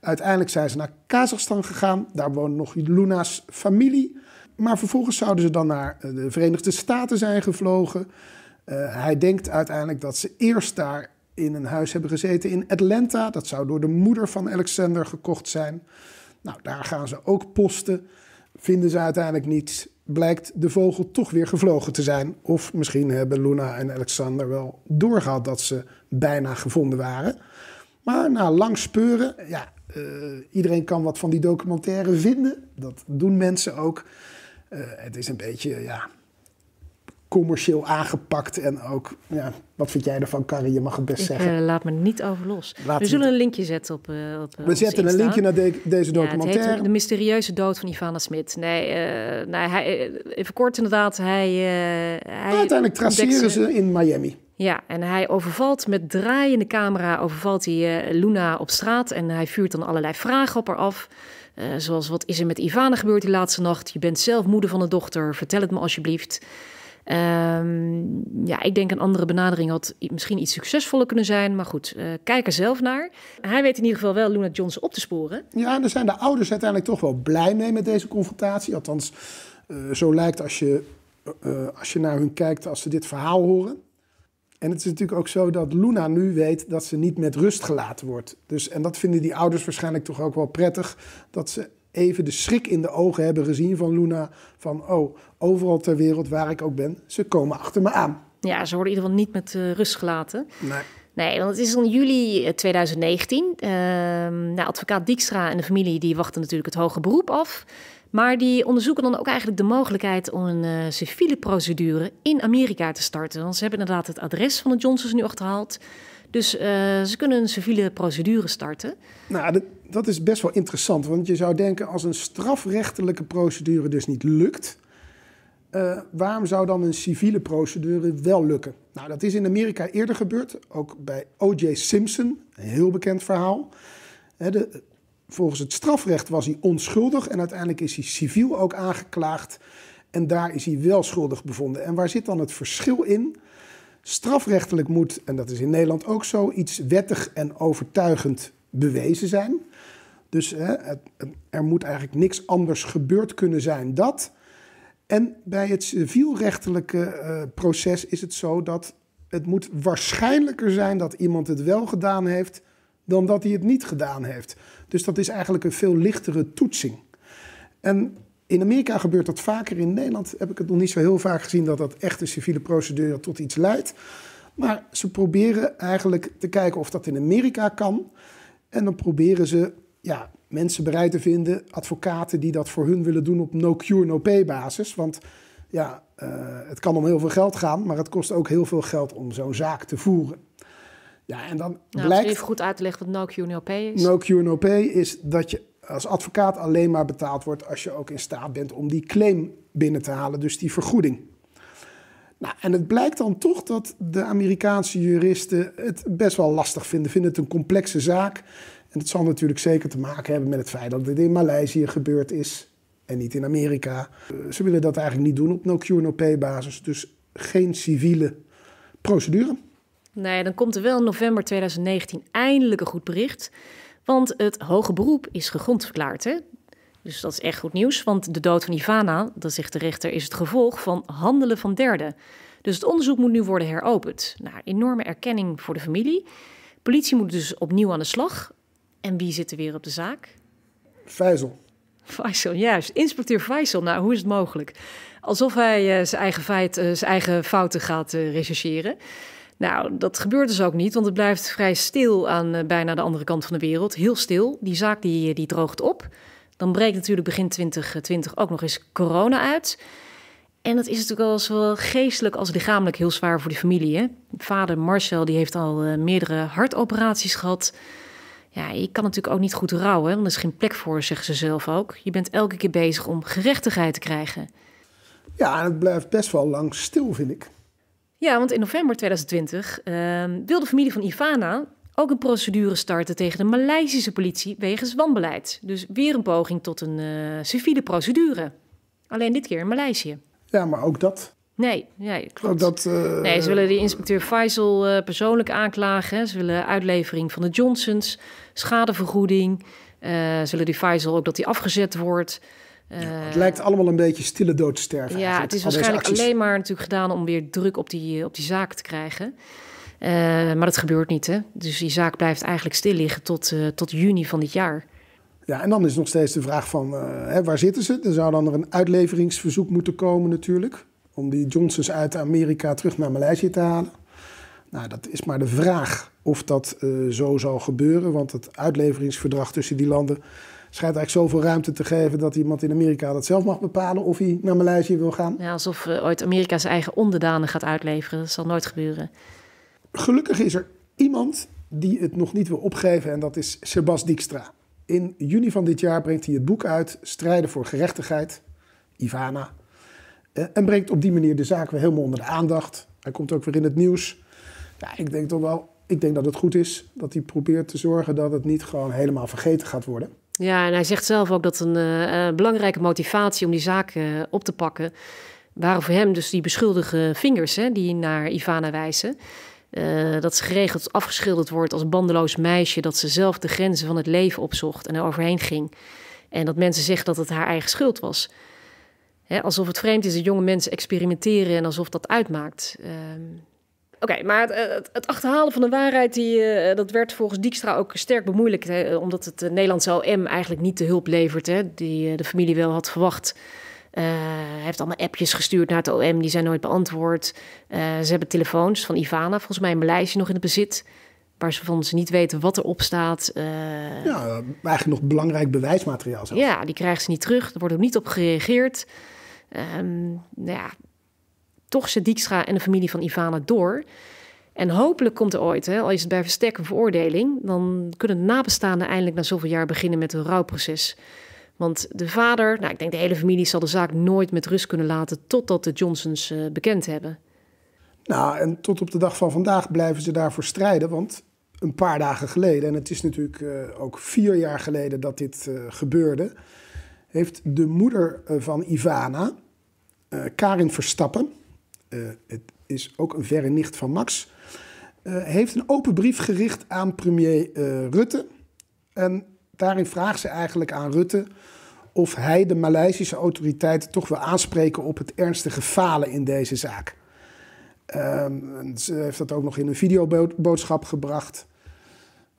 Uiteindelijk zijn ze naar Kazachstan gegaan. Daar woont nog Luna's familie. Maar vervolgens zouden ze dan naar eh, de Verenigde Staten zijn gevlogen. Eh, hij denkt uiteindelijk dat ze eerst daar in een huis hebben gezeten in Atlanta. Dat zou door de moeder van Alexander gekocht zijn. Nou, daar gaan ze ook posten. Vinden ze uiteindelijk niets. Blijkt de vogel toch weer gevlogen te zijn. Of misschien hebben Luna en Alexander wel doorgehad dat ze bijna gevonden waren. Maar na lang speuren, ja, eh, iedereen kan wat van die documentaire vinden. Dat doen mensen ook. Eh, het is een beetje, ja, commercieel aangepakt. En ook, ja, wat vind jij ervan, Carrie? Je mag het best zeggen. Eh, laat me niet over los. we zullen een linkje zetten op. Eh, eh, we zetten een linkje naar deze documentaire. de mysterieuze dood van Ivana Smit. Nee, nee nou, hij, even kort inderdaad. Hij, hij nou, uiteindelijk traceren ze in Miami. Ja, en hij overvalt met draaiende camera, overvalt hij Luna op straat en hij vuurt dan allerlei vragen op haar af. zoals, wat is er met Ivana gebeurd die laatste nacht? Je bent zelf moeder van een dochter, vertel het me alsjeblieft. Um, ja, ik denk een andere benadering had misschien iets succesvoller kunnen zijn. Maar goed, uh, kijk er zelf naar. Hij weet in ieder geval wel Luna Johnson op te sporen. Ja, en er zijn de ouders uiteindelijk toch wel blij mee met deze confrontatie. Althans, eh, zo lijkt als je, eh, als je naar hun kijkt als ze dit verhaal horen. En het is natuurlijk ook zo dat Luna nu weet dat ze niet met rust gelaten wordt. Dus, en dat vinden die ouders waarschijnlijk toch ook wel prettig. Dat ze even de schrik in de ogen hebben gezien van Luna. Van oh, overal ter wereld waar ik ook ben, ze komen achter me aan. Ja, ze worden in ieder geval niet met eh, rust gelaten. Nee. Nee, want het is in juli 2019. Uh, eh, ehm, nou, advocaat Dijkstra en de familie die wachten natuurlijk het hoge beroep af. Maar die onderzoeken dan ook eigenlijk de mogelijkheid om een uh, civiele procedure in Amerika te starten. Want ze hebben inderdaad het adres van de Johnsons nu achterhaald. Dus ze kunnen een civiele procedure starten. Nou, dat is best wel interessant. Want je zou denken, als een strafrechtelijke procedure dus niet lukt, eh, waarom zou dan een civiele procedure wel lukken? Nou, dat is in Amerika eerder gebeurd, ook bij O.J. Simpson, een heel bekend verhaal. de, volgens het strafrecht was hij onschuldig en uiteindelijk is hij civiel ook aangeklaagd. En daar is hij wel schuldig bevonden. En waar zit dan het verschil in? Strafrechtelijk moet, en dat is in Nederland ook zo, iets wettig en overtuigend bewezen zijn. Dus hè, er moet eigenlijk niks anders gebeurd kunnen zijn dat. En bij het civielrechtelijke eh, proces is het zo dat het moet waarschijnlijker zijn dat iemand het wel gedaan heeft dan dat hij het niet gedaan heeft. Dus dat is eigenlijk een veel lichtere toetsing. En in Amerika gebeurt dat vaker. In Nederland heb ik het nog niet zo heel vaak gezien dat dat echt een civiele procedure tot iets leidt. Maar ze proberen eigenlijk te kijken of dat in Amerika kan. En dan proberen ze ja, mensen bereid te vinden, advocaten die dat voor hun willen doen op no-cure, no-pay basis. Want ja, eh, het kan om heel veel geld gaan, maar het kost ook heel veel geld om zo'n zaak te voeren. Ja, en dan nou, blijkt... Even goed uit te leggen wat no-cure, no-pay is. No-cure, no-pay is dat je als advocaat alleen maar betaald wordt als je ook in staat bent om die claim binnen te halen, dus die vergoeding. Nou, en het blijkt dan toch dat de Amerikaanse juristen het best wel lastig vinden. Vinden het een complexe zaak. En het zal natuurlijk zeker te maken hebben met het feit dat dit in Maleisië gebeurd is en niet in Amerika. Eh, ze willen dat eigenlijk niet doen op no cure, no pay basis. Dus geen civiele procedure. Nee, dan komt er wel in november 2019 eindelijk een goed bericht. Want het hoge beroep is gegrond verklaard. Hè? Dus dat is echt goed nieuws. Want de dood van Ivana, dat zegt de rechter, is het gevolg van handelen van derden. Dus het onderzoek moet nu worden heropend. Nou, enorme erkenning voor de familie. Politie moet dus opnieuw aan de slag. En wie zit er weer op de zaak? Faisal. Faisal, juist. Inspecteur Faisal. Nou, hoe is het mogelijk? Alsof hij eh, zijn, eigen feit, eh, zijn eigen fouten gaat eh, rechercheren. Nou, dat gebeurt dus ook niet, want het blijft vrij stil aan bijna de andere kant van de wereld. Heel stil. Die zaak die, die droogt op. Dan breekt natuurlijk begin 2020 ook nog eens corona uit. En dat is natuurlijk al zowel geestelijk als lichamelijk heel zwaar voor de familie. Hè? Vader Marcel die heeft al meerdere hartoperaties gehad. Ja, je kan natuurlijk ook niet goed rouwen, want er is geen plek voor, zeggen ze zelf ook. Je bent elke keer bezig om gerechtigheid te krijgen. Ja, en het blijft best wel lang stil, vind ik. Ja, want in november 2020 uh, ehm, wil de familie van Ivana ook een procedure starten tegen de Maleisische politie wegens wanbeleid. Dus weer een poging tot een uh, civiele procedure. Alleen dit keer in Maleisië. Ja, maar ook dat Nee, nee, klopt. Oh, dat, eh, nee, ze willen die inspecteur Faisal eh, persoonlijk aanklagen. Ze willen uitlevering van de Johnsons, schadevergoeding. Uh, ze willen die Faisal ook dat hij afgezet wordt. Ja, het lijkt allemaal een beetje stille dood te sterven. Ja, het is waarschijnlijk alleen maar natuurlijk gedaan om weer druk op die, op die zaak te krijgen. maar dat gebeurt niet, hè? Dus die zaak blijft eigenlijk stil liggen tot, tot juni van dit jaar. Ja, en dan is nog steeds de vraag van, hè, waar zitten ze? Er zou dan er een uitleveringsverzoek moeten komen natuurlijk om die Johnsons uit Amerika terug naar Maleisië te halen. Nou, dat is maar de vraag of dat eh, zo zal gebeuren, want het uitleveringsverdrag tussen die landen schijnt eigenlijk zoveel ruimte te geven dat iemand in Amerika dat zelf mag bepalen of hij naar Maleisië wil gaan. Ja, alsof eh, ooit Amerika zijn eigen onderdanen gaat uitleveren. Dat zal nooit gebeuren. Gelukkig is er iemand die het nog niet wil opgeven en dat is Sebas Dijkstra. In juni van dit jaar brengt hij het boek uit Strijden voor Gerechtigheid, Ivana eh, en brengt op die manier de zaak weer helemaal onder de aandacht. Hij komt ook weer in het nieuws. Ja, ik denk toch wel, ik denk dat het goed is dat hij probeert te zorgen dat het niet gewoon helemaal vergeten gaat worden. Ja, en hij zegt zelf ook dat een eh, eh, belangrijke motivatie om die zaak op te pakken waren voor hem dus die beschuldige vingers hè, die naar Ivana wijzen. dat ze geregeld afgeschilderd wordt als bandeloos meisje, dat ze zelf de grenzen van het leven opzocht en er overheen ging. En dat mensen zeggen dat het haar eigen schuld was. Hè, alsof het vreemd is dat jonge mensen experimenteren en alsof dat uitmaakt. Ehm, oké, maar eh, het, het, achterhalen van de waarheid, die, eh, dat werd volgens Dijkstra ook sterk bemoeilijkt. Hè, omdat het eh, Nederlandse OM eigenlijk niet de hulp levert hè, die de familie wel had verwacht. hij heeft allemaal appjes gestuurd naar het OM, die zijn nooit beantwoord. ze hebben telefoons van Ivana, volgens mij een lijstje nog in het bezit waarvan ze niet weten wat erop staat. Eh, ja, eigenlijk nog belangrijk bewijsmateriaal Ja, die krijgen ze niet terug. Er wordt ook niet op gereageerd. Ehm, nou ja, toch ze Dijkstra en de familie van Ivana door. En hopelijk komt er ooit, hè, al is het bij verstek een veroordeling... dan kunnen nabestaanden eindelijk na zoveel jaar beginnen met een rouwproces... Want de vader, nou, ik denk de hele familie zal de zaak nooit met rust kunnen laten totdat de Johnsons eh, bekend hebben. Nou, en tot op de dag van vandaag blijven ze daarvoor strijden, want een paar dagen geleden, en het is natuurlijk eh, ook vier jaar geleden dat dit eh, gebeurde, heeft de moeder eh, van Ivana, Karin Verstappen, het is ook een verre nicht van Max, heeft een open brief gericht aan premier Rutte. En daarin vraagt ze eigenlijk aan Rutte of hij de Maleisische autoriteiten toch wil aanspreken op het ernstige falen in deze zaak. Ehm, ze heeft dat ook nog in een videoboodschap gebracht.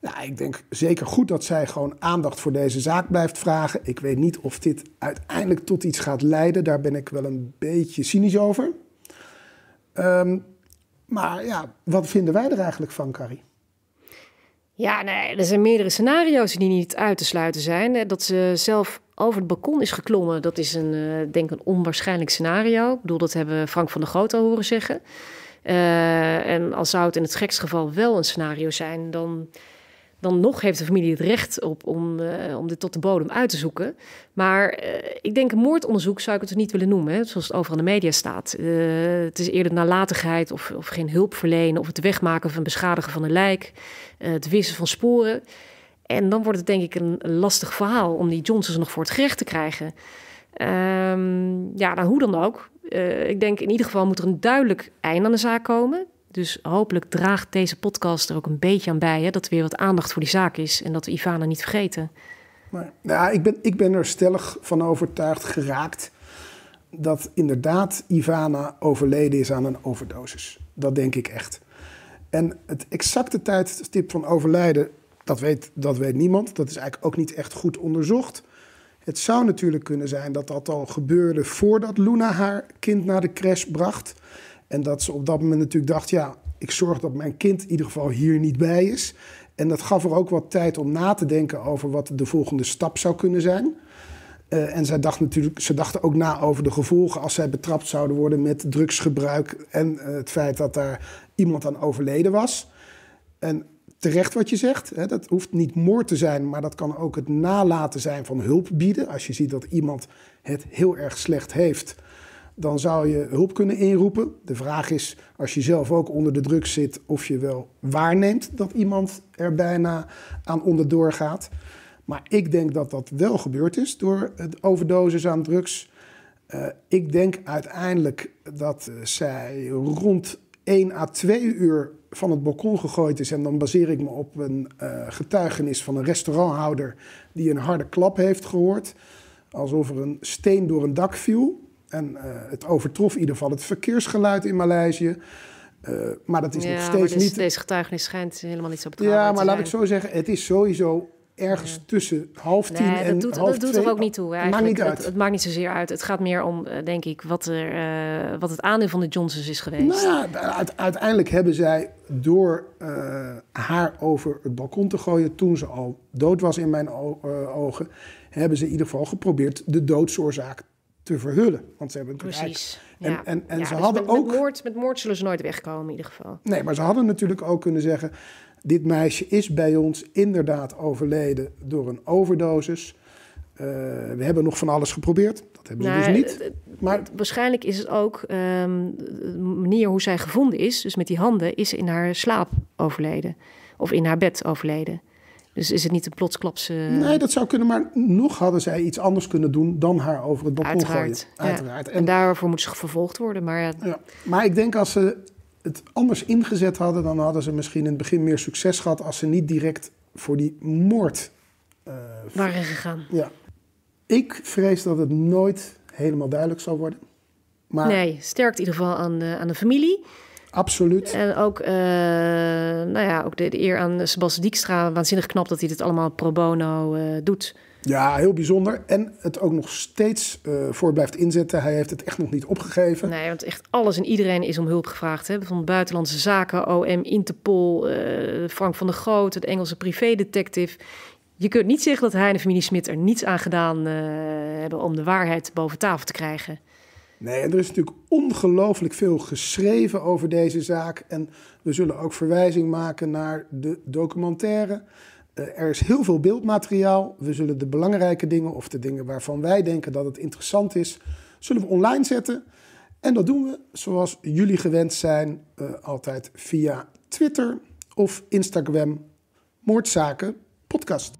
Nou, ik denk zeker goed dat zij gewoon aandacht voor deze zaak blijft vragen. Ik weet niet of dit uiteindelijk tot iets gaat leiden. Daar ben ik wel een beetje cynisch over. Ehm, maar ja, wat vinden wij er eigenlijk van, Carrie? Ja, nee, er zijn meerdere scenario's die niet uit te sluiten zijn. Eh, dat ze zelf over het balkon is geklommen, dat is een, eh, denk een onwaarschijnlijk scenario. Ik bedoel, dat hebben Frank van der Groot al horen zeggen. Eh, en al zou het in het gekst geval wel een scenario zijn, dan dan nog heeft de familie het recht op om, eh, om dit tot de bodem uit te zoeken. Maar eh, ik denk moordonderzoek zou ik het niet willen noemen, hè, zoals het overal in de media staat. Eh, het is eerder nalatigheid of, of geen hulp verlenen, of het wegmaken van beschadigen van een lijk, het wissen van sporen. En dan wordt het denk ik een lastig verhaal om die Johnsons nog voor het gerecht te krijgen. Ehm, ja, nou, hoe dan ook. ik denk in ieder geval moet er een duidelijk einde aan de zaak komen. Dus hopelijk draagt deze podcast er ook een beetje aan bij. Hè, dat er weer wat aandacht voor die zaak is en dat we Ivana niet vergeten. Maar, nou, ik ben, ik ben er stellig van overtuigd geraakt dat inderdaad Ivana overleden is aan een overdosis. Dat denk ik echt. En het exacte tijdstip van overlijden, dat weet, dat weet niemand. Dat is eigenlijk ook niet echt goed onderzocht. Het zou natuurlijk kunnen zijn dat dat al gebeurde voordat Luna haar kind naar de crash bracht. En dat ze op dat moment natuurlijk dacht, ja, ik zorg dat mijn kind in ieder geval hier niet bij is. En dat gaf er ook wat tijd om na te denken over wat de volgende stap zou kunnen zijn. Eh, en zij dacht natuurlijk, ze dachten ook na over de gevolgen als zij betrapt zouden worden met drugsgebruik en eh, het feit dat daar iemand aan overleden was. En terecht wat je zegt, hè, dat hoeft niet moord te zijn, maar dat kan ook het nalaten zijn van hulp bieden. Als je ziet dat iemand het heel erg slecht heeft, dan zou je hulp kunnen inroepen. De vraag is, als je zelf ook onder de druk zit, of je wel waarneemt dat iemand er bijna aan onderdoor gaat. Maar ik denk dat dat wel gebeurd is door het overdosis aan drugs. Eh, ik denk uiteindelijk dat eh, zij rond 1 à 2 uur van het balkon gegooid is. En dan baseer ik me op een eh, getuigenis van een restauranthouder die een harde klap heeft gehoord. Alsof er een steen door een dak viel. En eh, het overtrof in ieder geval het verkeersgeluid in Maleisië. Eh, maar dat is nog steeds niet... Deze getuigenis schijnt dus helemaal niet zo betrouwbaar Ja, maar laat ik zo zeggen, het is sowieso ergens tussen half tien nee, dat en doet, half dat doet er ook niet toe. Het, maakt niet zozeer uit. Het gaat meer om, eh, denk ik, wat, er, wat het aandeel van de Johnsons is geweest. Nou ja, uiteindelijk hebben zij door haar over het balkon te gooien... toen ze al dood was in mijn ogen... hebben ze in ieder geval geprobeerd de doodsoorzaak te verhullen. Want ze hebben een Precies. En, en, en ze dus hadden met, ook. Met moord, met moord zullen ze nooit wegkomen, in ieder geval. Nee, maar ze hadden natuurlijk ook kunnen zeggen. Dit meisje is bij ons inderdaad overleden door een overdosis. Eh, we hebben nog van alles geprobeerd. Dat hebben ze dus nou, niet. Maar... Waarschijnlijk is het ook ehm, de manier hoe zij gevonden is, dus met die handen, is in haar slaap overleden. Of in haar bed overleden. Dus is het niet een plotsklapse... Eh, nee, dat zou kunnen, maar nog hadden zij iets anders kunnen doen dan haar over het balkon gooien. Uiteraard. Ja. En, en, daarvoor moet ze vervolgd worden, maar ja. ja. Maar ik denk als ze het anders ingezet hadden, dan hadden ze misschien in het begin meer succes gehad als ze niet direct voor die moord... Uh, waren gegaan. Ja. Ik vrees dat het nooit helemaal duidelijk zal worden. Maar... Nee, sterkt in ieder geval aan aan de familie. Absoluut. En ook, eh, nou ja, ook de, eer aan Sebastian Dijkstra. Waanzinnig knap dat hij dit allemaal pro bono eh, doet. Ja, heel bijzonder. En het ook nog steeds eh, voor blijft inzetten. Hij heeft het echt nog niet opgegeven. Nee, want echt alles en iedereen is om hulp gevraagd. Hè? Van buitenlandse zaken, OM, Interpol, Frank van der Groot, het Engelse privédetective. Je kunt niet zeggen dat hij en de familie Smit er niets aan gedaan hebben om de waarheid boven tafel te krijgen. Nee, en er is natuurlijk ongelooflijk veel geschreven over deze zaak. En we zullen ook verwijzing maken naar de documentaire. Eh, er is heel veel beeldmateriaal. We zullen de belangrijke dingen of de dingen waarvan wij denken dat het interessant is, zullen we online zetten. En dat doen we zoals jullie gewend zijn, eh, altijd via Twitter of Instagram. Moordzaken podcast.